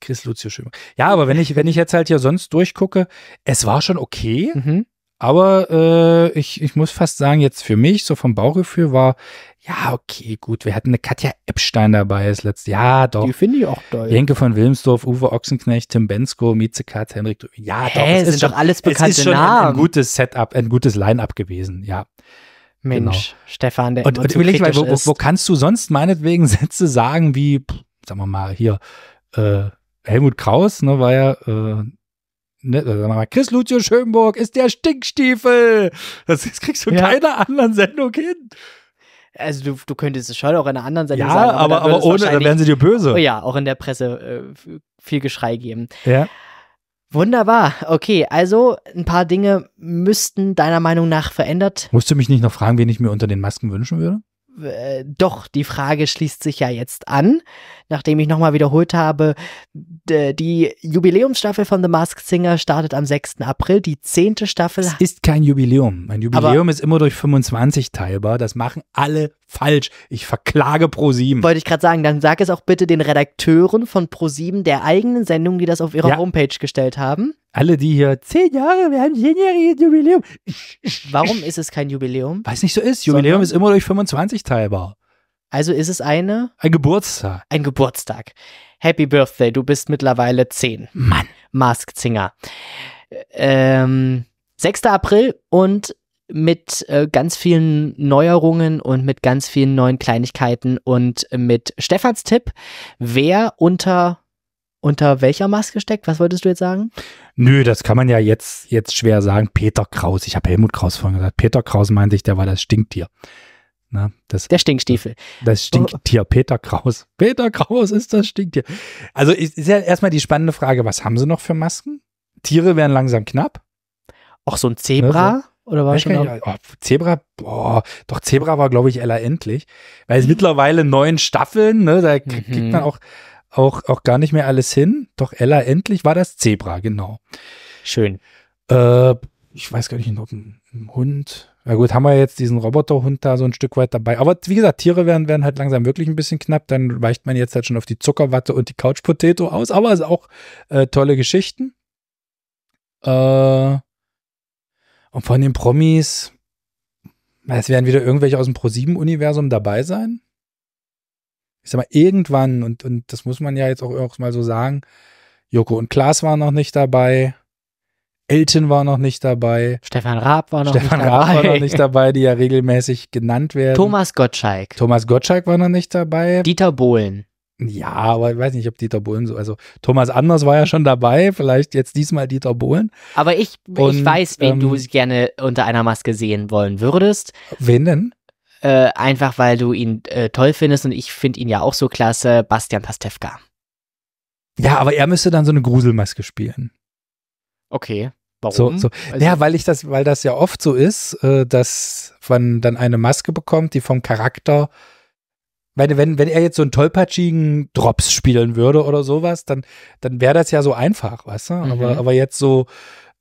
Chris Lucio Schömer. Ja, aber wenn ich, wenn ich jetzt halt hier sonst durchgucke, es war schon okay. Mhm. Aber äh, ich, ich muss fast sagen, jetzt für mich, so vom Bauchgefühl war, ja, okay, gut, wir hatten eine Katja Epstein dabei das letzte Jahr, doch. Die finde ich auch toll. Jenke von Wilmsdorf, Uwe Ochsenknecht, Tim Bensko, Mieze Katz, Henrik, du ja, Hä, doch. Es sind ist doch schon, alles bekannte Es ist schon Namen. Ein, ein gutes Setup, ein gutes Line-Up gewesen, ja. Mensch, genau. Stefan, der und, immer und überleg mal, wo, wo, kannst du sonst meinetwegen [LAUGHS] Sätze sagen wie, pff, sagen wir mal, hier, äh, Helmut Kraus, ne, war ja äh, ne, Chris Lucio Schönburg ist der Stinkstiefel. Das, das kriegst du in ja. keiner anderen Sendung hin. Also du, du könntest es schon auch in einer anderen Sendung ja, sagen. Ja, aber, aber, aber ohne, dann wären sie dir böse. Oh ja, auch in der Presse äh, viel Geschrei geben. Ja. Wunderbar. Okay, also ein paar Dinge müssten deiner Meinung nach verändert. Musst du mich nicht noch fragen, wen ich mir unter den Masken wünschen würde? Äh, doch, die Frage schließt sich ja jetzt an, nachdem ich nochmal wiederholt habe, die Jubiläumsstaffel von The Masked Singer startet am 6. April, die 10. Staffel. Es ist kein Jubiläum. Ein Jubiläum ist immer durch 25 teilbar. Das machen alle falsch. Ich verklage ProSieben. Wollte ich gerade sagen, dann sag es auch bitte den Redakteuren von ProSieben der eigenen Sendung, die das auf ihrer ja. Homepage gestellt haben. Alle, die hier zehn Jahre, wir haben zehnjähriges Jubiläum. Warum ist es kein Jubiläum? Weil es nicht so ist. Jubiläum Sondern? ist immer durch 25 teilbar. Also ist es eine? Ein Geburtstag. Ein Geburtstag. Happy Birthday, du bist mittlerweile 10. Mann. Mask Singer. Ähm, 6. April und mit äh, ganz vielen Neuerungen und mit ganz vielen neuen Kleinigkeiten und mit Stefans Tipp, wer unter unter welcher Maske steckt? Was wolltest du jetzt sagen? Nö, das kann man ja jetzt, jetzt schwer sagen. Peter Kraus, ich habe Helmut Kraus vorhin gesagt. Peter Kraus meinte ich, der war das Stinktier. Na, das, der Stinkstiefel. Das Stinktier, oh. Peter Kraus. Peter Kraus ist das Stinktier. Also ist, ja erstmal die spannende Frage, was haben sie noch für Masken? Tiere werden langsam knapp. Auch so ein Zebra? Ne, so. Oder war ich schon nicht, oh, Zebra, boah, doch Zebra war, glaube ich, Ella endlich. Weil es mittlerweile neun Staffeln, ne, da mhm. kriegt man auch, auch, auch gar nicht mehr alles hin. Doch Ella endlich war das Zebra, genau. Schön. Äh, ich weiß gar nicht, ob ein, ein Hund, ja gut, haben wir jetzt diesen Roboterhund da so ein Stück weit dabei. Aber wie gesagt, Tiere werden, werden halt langsam wirklich ein bisschen knapp. Dann weicht man jetzt halt schon auf die Zuckerwatte und die Couchpotato aus. Aber es also auch äh, tolle Geschichten. Äh, und von den Promis, es werden wieder irgendwelche aus dem Pro-7-Universum dabei sein. Ich sag mal, irgendwann, und, und das muss man ja jetzt auch, auch mal so sagen, Joko und Klaas waren noch nicht dabei. Elton war noch nicht dabei. Stefan Raab war noch Stefan nicht dabei. Stefan Raab war noch nicht dabei, die ja regelmäßig genannt werden. Thomas Gottschalk. Thomas Gottschalk war noch nicht dabei. Dieter Bohlen. Ja, aber ich weiß nicht, ob Dieter Bohlen so. Also Thomas Anders war ja schon dabei, vielleicht jetzt diesmal Dieter Bohlen. Aber ich, Und, ich weiß, wen ähm, du gerne unter einer Maske sehen wollen würdest. Wen denn? Äh, einfach weil du ihn äh, toll findest und ich finde ihn ja auch so klasse, Bastian Pastewka. Ja, aber er müsste dann so eine Gruselmaske spielen. Okay. Warum? So, so. Also ja, weil ich das, weil das ja oft so ist, äh, dass man dann eine Maske bekommt, die vom Charakter meine, wenn, wenn er jetzt so einen tollpatschigen Drops spielen würde oder sowas, dann, dann wäre das ja so einfach, weißt du? Mhm. Aber, aber jetzt so,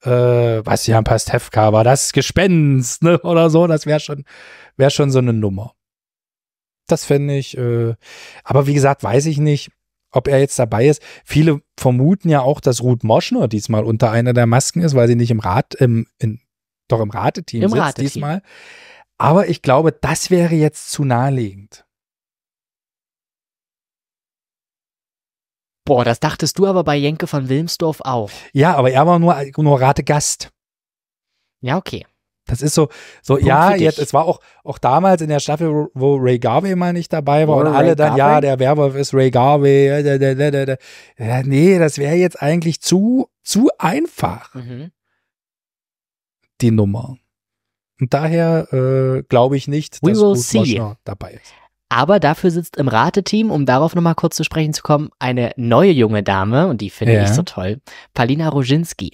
äh, was ja ein Pastewka war, das Gespenst, ne? [LAUGHS] Oder so, das wäre schon, wäre schon so eine Nummer. Das fände ich, äh, aber wie gesagt, weiß ich nicht ob er jetzt dabei ist. Viele vermuten ja auch, dass Ruth Moschner diesmal unter einer der Masken ist, weil sie nicht im Rat, im, in, doch im Rateteam Im sitzt Rateteam. diesmal. Aber ich glaube, das wäre jetzt zu naheliegend. Boah, das dachtest du aber bei Jenke von Wilmsdorf auch. Ja, aber er war nur, nur Rategast. Ja, okay. Das ist so, so Punkt ja, jetzt, es war auch, auch damals in der Staffel, wo Ray Garvey mal nicht dabei war oh, und alle Ray dann, Garvey? ja, der Werwolf ist Ray Garvey. Äh, da, da, da, ja, nee, das wäre jetzt eigentlich zu, zu einfach. Mhm. Die Nummer. Und daher äh, glaube ich nicht, dass Ruth dabei ist. Aber dafür sitzt im Rateteam, um darauf nochmal kurz zu sprechen zu kommen, eine neue junge Dame, und die finde ja. ich so toll, Palina Roginski.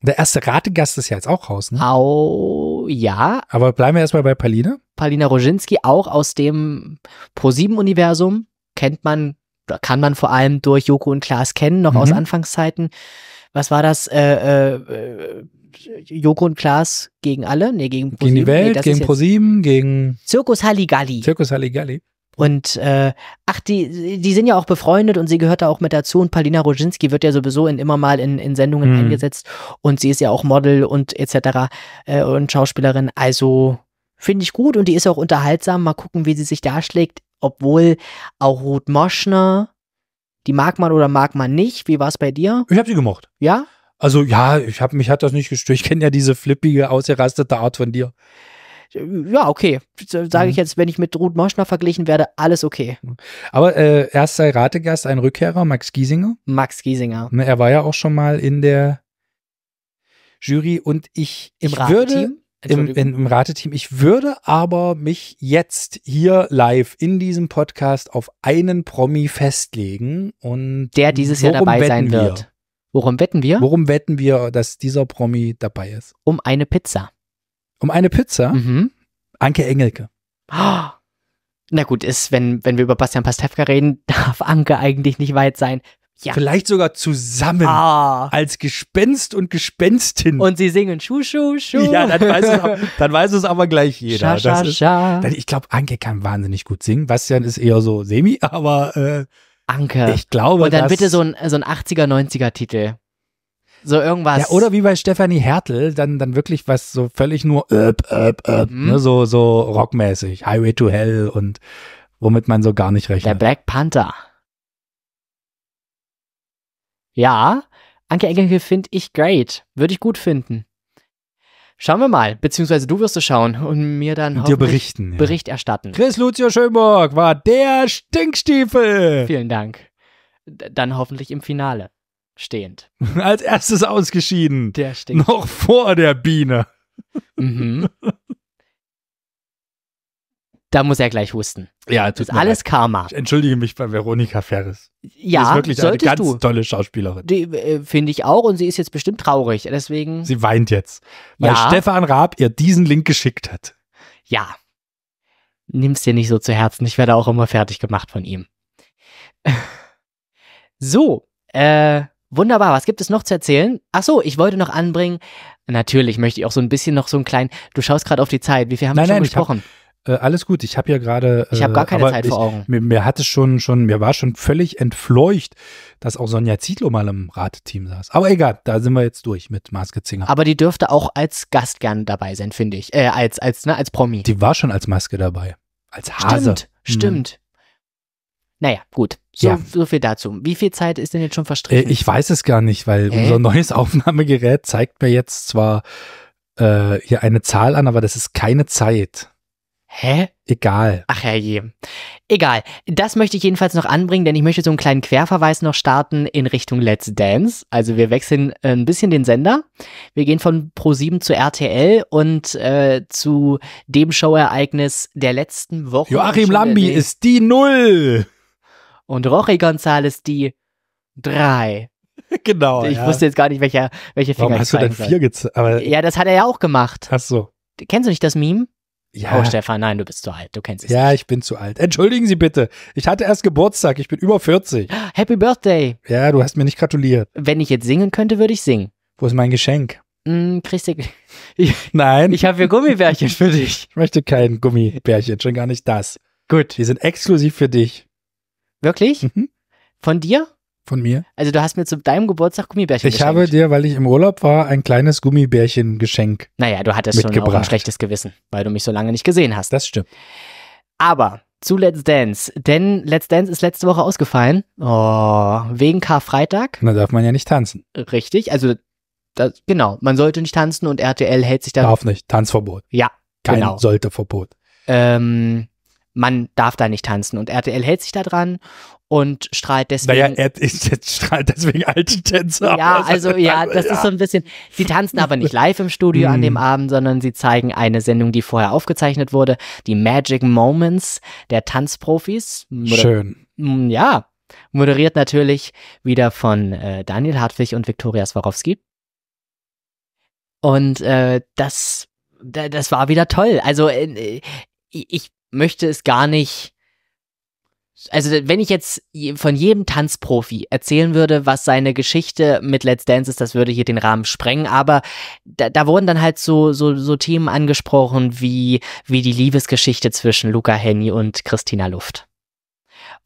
Der erste Rategast ist ja jetzt auch raus, ne? Au, ja. Aber bleiben wir erstmal bei Palina. Palina Roginski, auch aus dem prosieben universum kennt man, kann man vor allem durch Joko und Klaas kennen, noch mhm. aus Anfangszeiten. Was war das? Äh, äh, äh, Joko und Klaas gegen alle? Nee, gegen ProSieben. Gegen die Welt, nee, gegen ProSieben, gegen. Zirkus Halligalli. Zirkus Halligalli. Und äh, ach, die, die sind ja auch befreundet und sie gehört da auch mit dazu. Und Paulina Roginski wird ja sowieso in, immer mal in, in Sendungen mhm. eingesetzt. Und sie ist ja auch Model und etc. Äh, und Schauspielerin. Also finde ich gut und die ist auch unterhaltsam. Mal gucken, wie sie sich da schlägt, Obwohl auch Ruth Moschner, die mag man oder mag man nicht. Wie war es bei dir? Ich habe sie gemocht. Ja? Also ja, ich hab, mich hat das nicht gestört. Ich kenne ja diese flippige, ausgerastete Art von dir ja, okay. Äh, sage ich mhm. jetzt, wenn ich mit Ruth Moschner verglichen werde, alles okay. Mhm. Aber äh, erster Rategast, ein Rückkehrer, Max Giesinger. Max Giesinger. Ne, er war ja auch schon mal in der Jury und ich, ich würde im, im Rateteam. Ich würde aber mich jetzt hier live in diesem Podcast auf einen Promi festlegen und der dieses Jahr dabei sein wird. Wir? Worum wetten wir? Worum wetten wir, dass dieser Promi dabei ist? Um eine Pizza um eine Pizza mhm. Anke Engelke. Oh. Na gut, ist, wenn, wenn wir über Bastian Pastewka reden, [LAUGHS] darf Anke eigentlich nicht weit sein. Ja. Vielleicht sogar zusammen ah. als Gespenst und Gespenstin. Und sie singen Schuh, Schuh, Schuh. Ja, dann weiß es, aber, dann weiß es aber gleich jeder. Scha, scha, scha. Ist, ich glaube, Anke kann wahnsinnig gut singen. Bastian ist eher so semi, [LAUGHS] aber äh, Anke. Ich glaube, Und dann bitte so ein, so ein 80er, 90er Titel. So irgendwas. Ja, oder wie bei Stefanie Hertel, dann, dann wirklich was so völlig nur öp, öp, öp, mhm. ne, so, so rockmäßig. Highway to Hell und womit man so gar nicht rechnet. Der Black Panther. Ja, Anke Engelke finde ich great. Würde ich gut finden. Schauen wir mal, beziehungsweise du wirst es schauen und mir dann und dir berichten, ja. Bericht erstatten. Chris Lucio Schönburg war der Stinkstiefel. Vielen Dank. D dann hoffentlich im Finale stehend. [LAUGHS] Als erstes ausgeschieden. Der stinkt. Noch vor der Biene. [LAUGHS] Mhm. da muss er gleich husten. Ja, das ist alles leid. Karma. Ich entschuldige mich bei Veronika Ferris. Ja, sie ist wirklich eine ganz du. tolle Schauspielerin. Die äh, finde ich auch und sie ist jetzt bestimmt traurig, deswegen. Sie weint jetzt, weil ja. Stefan Raab ihr diesen Link geschickt hat. Ja. Nimm's dir nicht so zu Herzen, ich werde auch immer fertig gemacht von ihm. [LAUGHS] so, äh, Wunderbar, was gibt es noch zu erzählen? Ach so, ich wollte noch anbringen, natürlich möchte ich auch so ein bisschen noch so einen kleinen, du schaust gerade auf die Zeit, wie viel haben nein, wir schon nein, gesprochen? Hab, äh, alles gut, ich habe ja gerade. Äh, ich habe gar keine Zeit ich, vor Augen. Mir, mir hatte schon, schon, mir war schon völlig entfleucht, dass auch Sonja Zietlow mal im Rateteam saß. Aber egal, da sind wir jetzt durch mit Maske Zinger. Aber die dürfte auch als Gast gern dabei sein, finde ich. Äh, als, als, ne, als Promi. Die war schon als Maske dabei. Als Hase. Stimmt, hm. stimmt. Mhm. Naja, gut. So, ja. so viel dazu. Wie viel Zeit ist denn jetzt schon äh, verstrichen? ich weiß es gar nicht, weil äh? unser neues [LAUGHS] Aufnahmegerät zeigt mir jetzt zwar äh, hier eine Zahl an, aber das ist keine Zeit. Hä? Egal. Ach herrje. Egal. Das möchte ich jedenfalls noch anbringen, denn ich möchte so einen kleinen Querverweis noch starten in Richtung Let's Dance. Also wir wechseln äh, ein bisschen den Sender. Wir gehen von Pro7 zu RTL und äh, zu dem Showereignis der letzten Woche. Joachim Lambi ist die Null und Roche González die drei. [LAUGHS] Genau. Ich ja. wusste jetzt gar nicht, welcher, welche Finger Warum hast du denn vier gezählt? Ja, das hat er ja auch gemacht. Ach so. Kennst du nicht das Meme? Ja. Oh, Stefan, nein, du bist zu alt. Du kennst es. Ja, nicht. ich bin zu alt. Entschuldigen Sie bitte. Ich hatte erst Geburtstag. Ich bin über 40. [GASPS] Happy Birthday. Ja, du hast mir nicht gratuliert. Wenn ich jetzt singen könnte, würde ich singen. Wo ist mein Geschenk? Mm, kriegst du. Ich, [LAUGHS] nein. Ich habe hier Gummibärchen für dich. Ich möchte kein Gummibärchen, schon gar nicht das. Gut. Die sind exklusiv für dich. Wirklich? Mhm. Von dir? Von mir? Also du hast mir zu deinem Geburtstag Gummibärchen ich geschenkt. Ich habe dir, weil ich im Urlaub war, ein kleines Gummibärchen-Geschenk Naja, du hattest schon auch ein schlechtes Gewissen, weil du mich so lange nicht gesehen hast. Das stimmt. Aber zu Let's Dance, denn Let's Dance ist letzte Woche ausgefallen. Oh, wegen Karfreitag. Da darf man ja nicht tanzen. Richtig, also das, genau, man sollte nicht tanzen und RTL hält sich da. Darf nicht, Tanzverbot. Ja, Kein genau. sollte Verbot. Ähm, man darf da nicht tanzen. Und RTL hält sich da dran und strahlt deswegen. Naja, er [LAUGHS] ist, strahlt deswegen alte Tänzer. Ja, also ja, [LAUGHS] das ja. ist so ein bisschen. Sie tanzen aber nicht live im Studio an dem hm. Abend, sondern sie zeigen eine Sendung, die vorher aufgezeichnet wurde, die Magic Moments der Tanzprofis. Schön. Hm, ja. Moderiert natürlich wieder von äh, Daniel Hartwig und Viktoria Swarovski. Und äh, das, das war wieder toll. Also äh, äh ich möchte es gar nicht. Also, wenn ich jetzt von jedem Tanzprofi erzählen würde, was seine Geschichte mit Let's Dance ist, das würde hier den Rahmen sprengen. Aber da, da wurden dann halt so, so, so Themen angesprochen wie, wie die Liebesgeschichte zwischen Luca Henny und Christina Luft.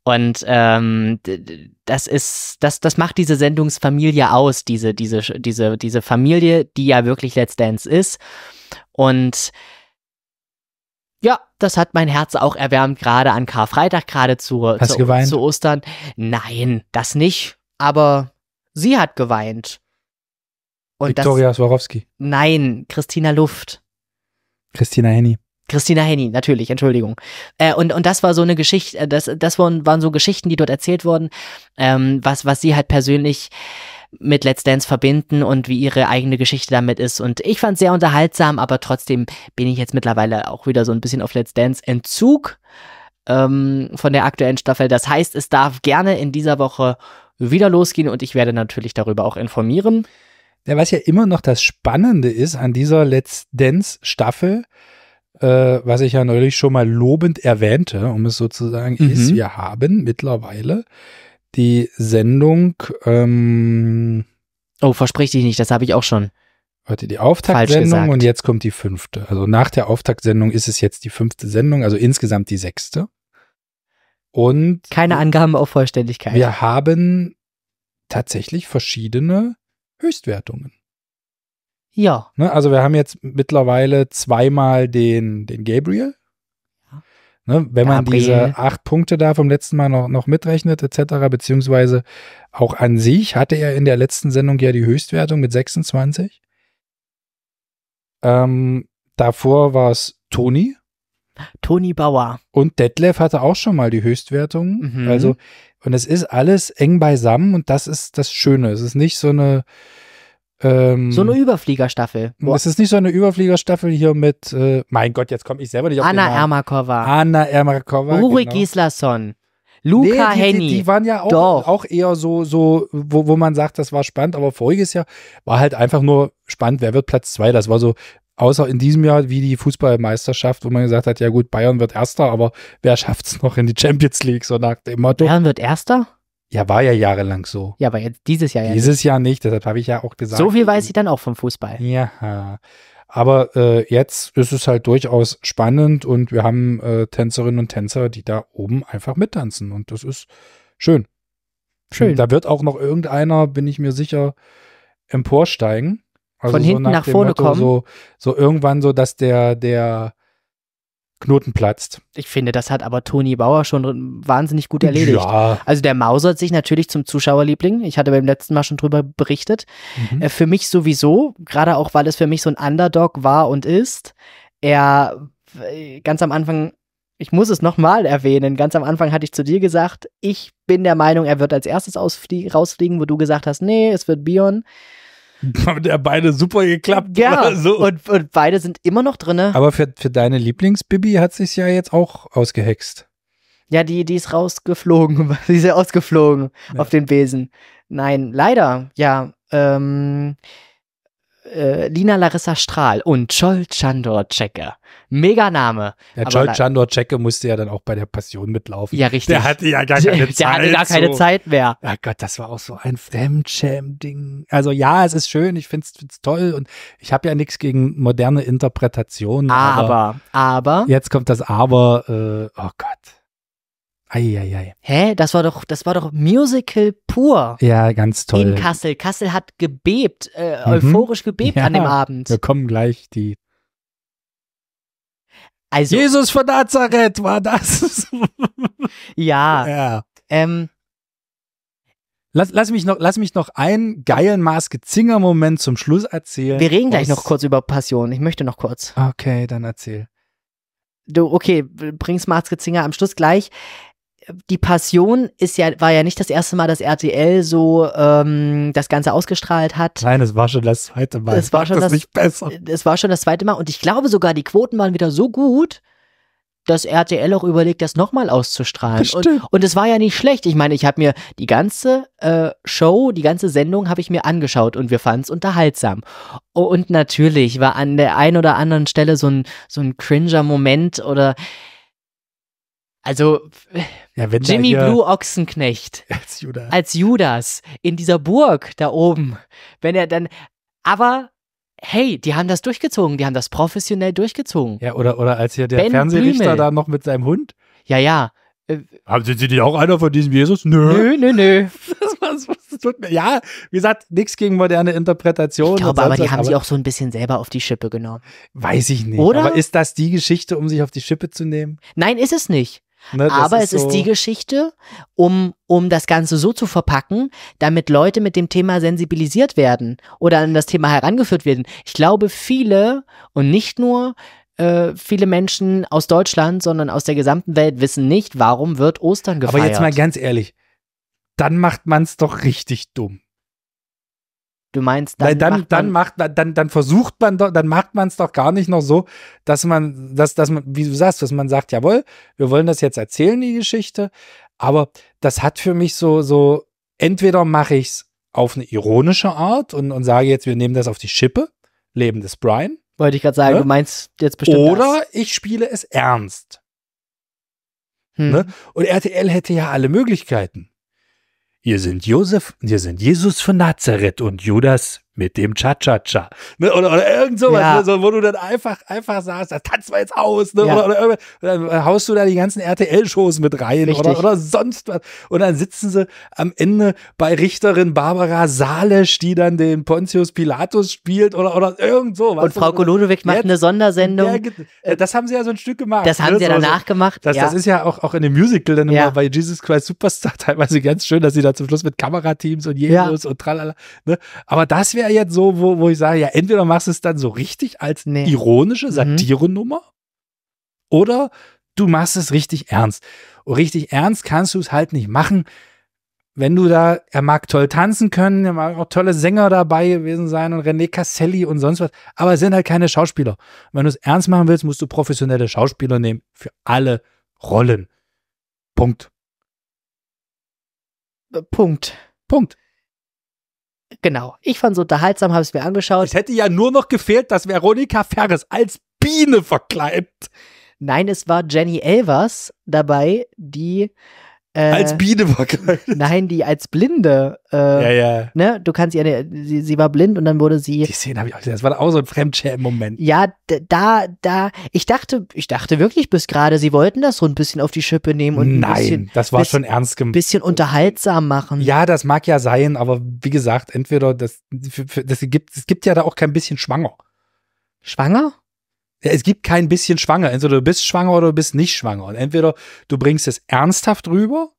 Und ähm, das ist, das, das macht diese Sendungsfamilie aus, diese, diese, diese, diese Familie, die ja wirklich Let's Dance ist. Und das hat mein Herz auch erwärmt, gerade an Karfreitag, gerade zu, zu, zu Ostern. Nein, das nicht. Aber sie hat geweint. Und Victoria das, Swarovski. Nein, Christina Luft. Christina Henny. Christina Henny, natürlich, Entschuldigung. Äh, und, und das war so eine Geschichte, äh, das, das waren, waren so Geschichten, die dort erzählt wurden, ähm, was, was sie halt persönlich mit Let's Dance verbinden und wie ihre eigene Geschichte damit ist. Und ich fand es sehr unterhaltsam, aber trotzdem bin ich jetzt mittlerweile auch wieder so ein bisschen auf Let's Dance Entzug ähm, von der aktuellen Staffel. Das heißt, es darf gerne in dieser Woche wieder losgehen und ich werde natürlich darüber auch informieren. Ja, was ja immer noch das Spannende ist an dieser Let's Dance Staffel, äh, was ich ja neulich schon mal lobend erwähnte, um es sozusagen mhm. ist, wir haben mittlerweile die Sendung. Ähm, oh, versprich dich nicht, das habe ich auch schon. Heute die Auftaktsendung und jetzt kommt die fünfte. Also nach der Auftaktsendung ist es jetzt die fünfte Sendung, also insgesamt die sechste. Und keine Angaben auf Vollständigkeit. Wir haben tatsächlich verschiedene Höchstwertungen. Ja. Ne, also wir haben jetzt mittlerweile zweimal den, den Gabriel Ne, wenn man Gabriel. diese acht Punkte da vom letzten Mal noch, noch mitrechnet, etc., beziehungsweise auch an sich, hatte er in der letzten Sendung ja die Höchstwertung mit 26. Ähm, davor war es Toni. Toni Bauer. Und Detlef hatte auch schon mal die Höchstwertung. Mhm. Also, und es ist alles eng beisammen und das ist das Schöne. Es ist nicht so eine ähm, so eine Überfliegerstaffel. Boah. Es ist nicht so eine Überfliegerstaffel hier mit, äh, mein Gott, jetzt komme ich selber nicht auf Anna den Namen. Ermakova. Anna Ermakova. Uri genau. Gislason. Luca nee, Henny. Die, die, waren ja auch, auch eher so, so wo, wo man sagt, das war spannend, aber voriges Jahr war halt einfach nur spannend, wer wird Platz zwei. Das war so, außer in diesem Jahr wie die Fußballmeisterschaft, wo man gesagt hat, ja gut, Bayern wird Erster, aber wer schafft es noch in die Champions League, so nach dem Motto. Bayern wird Erster? Ja, war ja jahrelang so. Ja, aber jetzt dieses Jahr ja Dieses nicht. Jahr nicht, deshalb habe ich ja auch gesagt. So viel weiß äh, ich dann auch vom Fußball. Ja. Aber äh, jetzt ist es halt durchaus spannend und wir haben äh, Tänzerinnen und Tänzer, die da oben einfach mittanzen und das ist schön. Schön. Und da wird auch noch irgendeiner, bin ich mir sicher, emporsteigen. Also Von so hinten nach, nach vorne Motto kommen. So, so irgendwann so, dass der, der Knoten platzt. Ich finde, das hat aber Toni Bauer schon wahnsinnig gut erledigt. Ja. Also der mausert sich natürlich zum Zuschauerliebling. Ich hatte beim letzten Mal schon drüber berichtet. Mhm. Äh, für mich sowieso, gerade auch, weil es für mich so ein Underdog war und ist. Er äh, ganz am Anfang ich muss es nochmal erwähnen. Ganz am Anfang hatte ich zu dir gesagt, ich bin der Meinung, er wird als erstes rausfliegen, wo du gesagt hast, nee, es wird Bion. [LAUGHS] Haben der beide super geklappt. Ja, so. und, und, beide sind immer noch drin. Aber für, für deine Lieblingsbibi hat sich ja jetzt auch ausgehext. Ja, die, die ist rausgeflogen. Sie [LAUGHS] ist ja ausgeflogen ja. auf den Besen. Nein, leider, ja. Ähm, äh, Lina Larissa Strahl und Chol Chandor Checker. Mega Name. Der Joy Chandor Checke musste ja dann auch bei der Passion mitlaufen. Ja, richtig. Der hatte ja gar [LAUGHS] keine Zeit. Der hatte gar keine so. Zeit mehr. Ja Gott, das war auch so ein Fremdschäm-Ding. Also ja, es ist schön, ich finde es toll und ich habe ja nichts gegen moderne Interpretationen. Aber, aber, Jetzt kommt das Aber, äh, oh Gott. Eieiei. Hä? Das war doch, das war doch Musical pur. Ja, ganz toll. In Kassel. Kassel hat gebebt, äh, mhm. euphorisch gebebt ja, an dem Abend. Wir kommen gleich die also, Jesus von Nazareth war das. [LAUGHS] ja. ja. Ähm, Lass, lass, mich noch, lass mich noch einen geilen Maske Zinger Moment zum Schluss erzählen. Wir reden gleich noch kurz über Passion. Ich möchte noch kurz. Okay, dann erzähl. Du, okay, bringst Maske Zinger am Schluss gleich die Passion ist ja, war ja nicht das erste Mal, dass RTL so ähm, das Ganze ausgestrahlt hat. Nein, es war schon das zweite Mal. Es war schon das, das, nicht besser. Es war schon das zweite Mal und ich glaube sogar, die Quoten waren wieder so gut, dass RTL auch überlegt, das nochmal auszustrahlen. Und, und, es war ja nicht schlecht. Ich meine, ich habe mir die ganze äh, Show, die ganze Sendung habe ich mir angeschaut und wir fanden es unterhaltsam. Und natürlich war an der einen oder anderen Stelle so ein, so ein cringer Moment oder also ja, Jimmy Blue Ochsenknecht [LAUGHS] als Judas. als Judas in dieser Burg da oben, wenn er dann, aber hey, die haben das durchgezogen, die haben das professionell durchgezogen. Ja, oder, oder als hier der ben Fernsehrichter Blümel. da noch mit seinem Hund. Ja, ja. Äh, haben Sie, Sie nicht auch einer von diesem Jesus? Nö. Nö, nö, nö. [LAUGHS] Das, was, das tut mir, ja, wie gesagt, nichts gegen moderne Interpretation. Ich glaube, aber die haben aber, sie auch so ein bisschen selber auf die Schippe genommen. Weiß ich nicht. Oder? Aber ist das die Geschichte, um sich auf die Schippe zu nehmen? Nein, ist es nicht. Ne, Aber ist es so ist die Geschichte, um, um das Ganze so zu verpacken, damit Leute mit dem Thema sensibilisiert werden oder an das Thema herangeführt werden. Ich glaube, viele und nicht nur äh, viele Menschen aus Deutschland, sondern aus der gesamten Welt wissen nicht, warum wird Ostern gefeiert. Aber jetzt mal ganz ehrlich, dann macht man es doch richtig dumm. Du meinst, dann, dann, macht dann, macht man, dann, dann versucht man doch, dann macht man es doch gar nicht noch so, dass man, dass, dass man, wie du sagst, dass man sagt, jawohl, wir wollen das jetzt erzählen, die Geschichte, aber das hat für mich so, so, entweder mache ich es auf eine ironische Art und, und sage jetzt, wir nehmen das auf die Schippe, Leben des Brian. Wollte ich gerade sagen, ne? du meinst jetzt bestimmt. Oder das. ich spiele es ernst. Hm. Ne? Und RTL hätte ja alle Möglichkeiten. Hier sind Josef, hier sind Jesus von Nazareth und Judas mit dem Cha-Cha-Cha. Ne? Oder, oder irgend sowas, ja. ne? so, wo du dann einfach, einfach sagst, das tanzt man jetzt aus. Ne? Ja. Oder, oder, oder, dann äh, haust du da die ganzen RTL-Shows mit rein Richtig. oder, oder sonst was. Und dann sitzen sie am Ende bei Richterin Barbara Salesch, die dann den Pontius Pilatus spielt oder, oder irgend sowas. Und Frau Kolodowik macht ja, eine Sondersendung. Ja, äh, das haben sie ja so ein Stück gemacht. Das ne, haben sie ja danach so, gemacht. Das, das ist ja auch, auch in dem Musical dann immer bei Jesus Christ Superstar [LAUGHS] teilweise ganz schön, dass sie da zum Schluss mit Kamerateams und Jesus und tralala. Ne? Aber das wäre wäre jetzt so, wo, wo ich sage, ja, entweder machst du es dann so richtig als nee. ironische Satirenummer mhm. oder du machst es richtig ernst. Und richtig ernst kannst du es halt nicht machen, wenn du da, er mag toll tanzen können, er mag auch tolle Sänger dabei gewesen sein und René Casselli und sonst was, aber es sind halt keine Schauspieler. Und wenn du es ernst machen willst, musst du professionelle Schauspieler nehmen für alle Rollen. Punkt. Punkt. Punkt. Genau. Ich fand es unterhaltsam, habe es mir angeschaut. Es hätte ja nur noch gefehlt, dass Veronika Ferres als Biene verkleidet. Nein, es war Jenny Elvers dabei, die äh, als Biene war geil. Nein, die als Blinde. Äh, ja, ja. Ne? Du kannst ihr, sie, sie war blind und dann wurde sie. Die Szene habe ich auch gesehen. Das war auch so ein im moment Ja, da, da, ich dachte, ich dachte wirklich bis gerade, sie wollten das so ein bisschen auf die Schippe nehmen und. Nein, bisschen, das war schon ernst gemeint. Ein bisschen unterhaltsam machen. Ja, das mag ja sein, aber wie gesagt, entweder das, das gibt, es gibt ja da auch kein bisschen schwanger. Schwanger? Es gibt kein bisschen schwanger. Entweder du bist schwanger oder du bist nicht schwanger. Und entweder du bringst es ernsthaft rüber,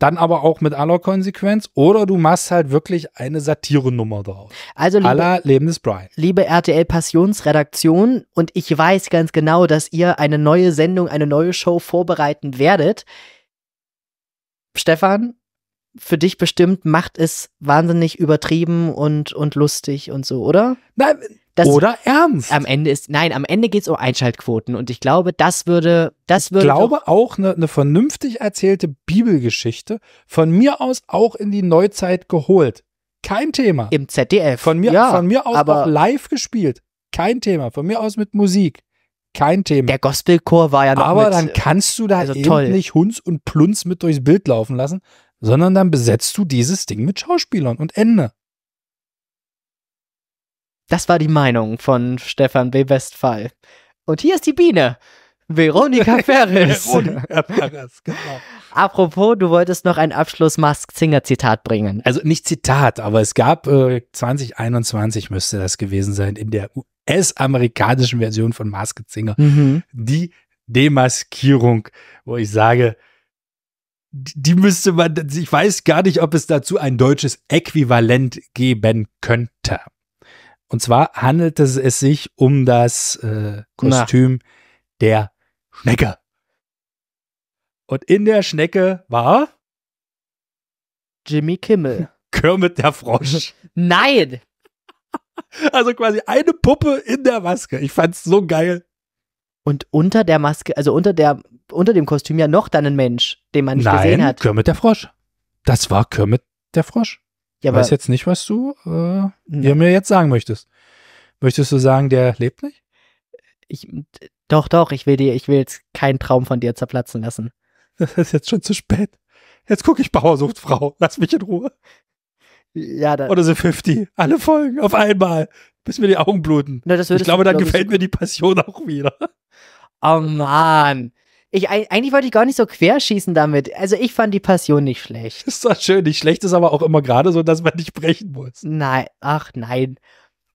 dann aber auch mit aller Konsequenz, oder du machst halt wirklich eine Satirenummer nummer draus. Also, liebe, aller Leben des Brian. Liebe RTL Passionsredaktion, und ich weiß ganz genau, dass ihr eine neue Sendung, eine neue Show vorbereiten werdet. Stefan, für dich bestimmt macht es wahnsinnig übertrieben und, und lustig und so, oder? Nein, das Oder ernst? Am Ende ist, nein, am Ende geht es um Einschaltquoten und ich glaube, das würde, das würde. Ich glaube auch eine, eine vernünftig erzählte Bibelgeschichte von mir aus auch in die Neuzeit geholt. Kein Thema. Im ZDF. Von mir, ja, von mir aus aber auch live gespielt. Kein Thema. Von mir aus mit Musik. Kein Thema. Der Gospelchor war ja noch Aber mit, dann kannst du da also eben toll. nicht Hunz und Plunz mit durchs Bild laufen lassen, sondern dann besetzt du dieses Ding mit Schauspielern und Ende. Das war die Meinung von Stefan B. Westphal. Und hier ist die Biene. Veronika [LAUGHS] Ferris. Veronika Ferris, genau. Apropos, du wolltest noch ein abschluss mask zinger zitat bringen. Also nicht Zitat, aber es gab äh, 2021 müsste das gewesen sein, in der US-amerikanischen Version von Masked zinger mhm. die Demaskierung, wo ich sage, die müsste man, ich weiß gar nicht, ob es dazu ein deutsches Äquivalent geben könnte. Und zwar handelte es sich um das äh, Kostüm Na. der Schnecke. Und in der Schnecke war Jimmy Kimmel. [LAUGHS] Kermit der Frosch. [LAUGHS] Nein! [LAUGHS] Also quasi eine Puppe in der Maske. Ich fand's so geil. Und unter der Maske, also unter der, unter dem Kostüm ja noch dann ein Mensch, den man nicht Nein, gesehen hat. Kermit der Frosch. Das war Kermit der Frosch. Ja, weiß jetzt nicht, was du äh, mir jetzt sagen möchtest. Möchtest du sagen, der lebt nicht? Ich, doch, doch, ich will dir, ich will jetzt keinen Traum von dir zerplatzen lassen. [LAUGHS] Das ist jetzt schon zu spät. Jetzt gucke ich Bauer Frau. Lass mich in Ruhe. Ja, dann. Oder so 50. Alle Folgen auf einmal. Bis mir die Augen bluten. Na, ich glaube, dann gefällt mir die Passion auch wieder. Oh Mann. Ich, eigentlich wollte ich gar nicht so querschießen damit. Also ich fand die Passion nicht schlecht. Ist doch schön. Nicht schlecht ist aber auch immer gerade so, dass man nicht brechen muss. Nein, ach nein.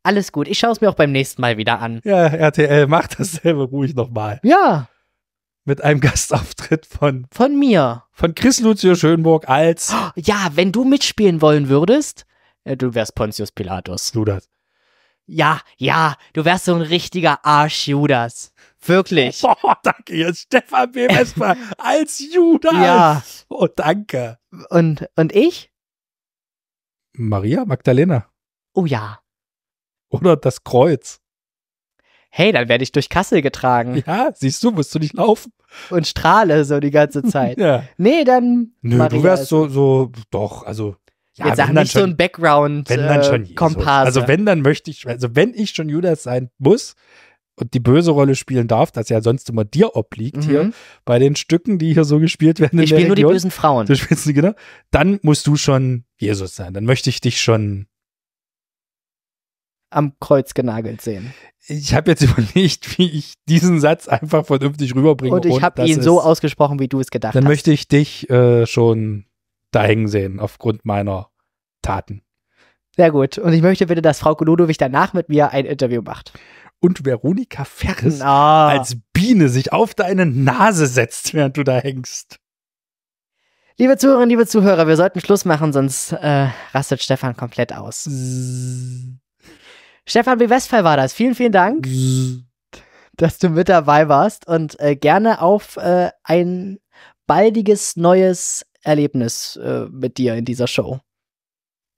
Alles gut. Ich schaue es mir auch beim nächsten Mal wieder an. Ja, RTL, mach dasselbe ruhig nochmal. Ja. Mit einem Gastauftritt von. Von mir. Von Chris Lucio Schönburg als. Ja, wenn du mitspielen wollen würdest, äh, du wärst Pontius Pilatus. Judas. Ja, ja, du wärst so ein richtiger Arsch Judas. Wirklich. [LAUGHS] Boah, danke. Jetzt Stefan B. Westphal [LAUGHS] als Judas. Ja. Oh, danke. Und, und ich? Maria Magdalena. Oh ja. Oder das Kreuz. Hey, dann werde ich durch Kassel getragen. Ja, siehst du, musst du nicht laufen. Und strahle so die ganze [LAUGHS] Zeit. ja. Nee, dann. Nö, Maria du wärst so, so, doch, also. Ja, Jetzt sag nicht schon, so ein Background. Wenn äh, dann schon äh, Jesus. Also wenn, dann möchte ich, also wenn ich schon Judas sein muss, und die böse Rolle spielen darf, das ja sonst immer dir obliegt mhm. hier, bei den Stücken, die hier so gespielt werden. Ich spiele nur Region, die bösen Frauen. Du spielst, genau, dann musst du schon Jesus sein. Dann möchte ich dich schon am Kreuz genagelt sehen. Ich habe jetzt [LAUGHS] überlegt, wie ich diesen Satz einfach vernünftig rüberbringe. Und ich habe ihn so ausgesprochen, wie du es gedacht dann hast. Dann möchte ich dich äh, schon da hängen sehen, aufgrund meiner Taten. Sehr gut. Und ich möchte bitte, dass Frau Kolodowich danach mit mir ein Interview macht und Veronika Ferris Na. als Biene sich auf deine Nase setzt, während du da hängst. Liebe Zuhörerinnen, liebe Zuhörer, wir sollten Schluss machen, sonst äh, rastet Stefan komplett aus. Stefan B. Westphal war das. Vielen, vielen Dank, dass du mit dabei warst und äh, gerne auf äh, ein baldiges neues Erlebnis äh, mit dir in dieser Show.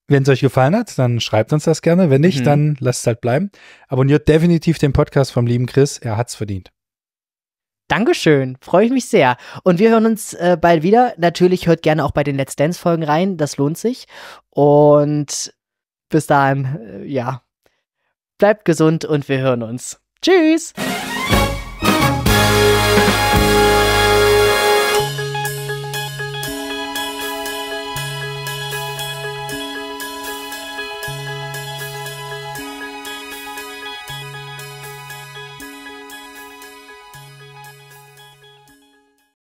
Wenn es euch gefallen hat, dann schreibt uns das gerne. Wenn nicht, mhm. dann lasst es halt bleiben. Abonniert definitiv den Podcast vom lieben Chris. Er hat's verdient. Dankeschön, freue ich mich sehr. Und wir hören uns äh, bald wieder. Natürlich hört gerne auch bei den Let's Dance Folgen rein, das lohnt sich. Und bis dahin, äh, ja, bleibt gesund und wir hören uns. Tschüss!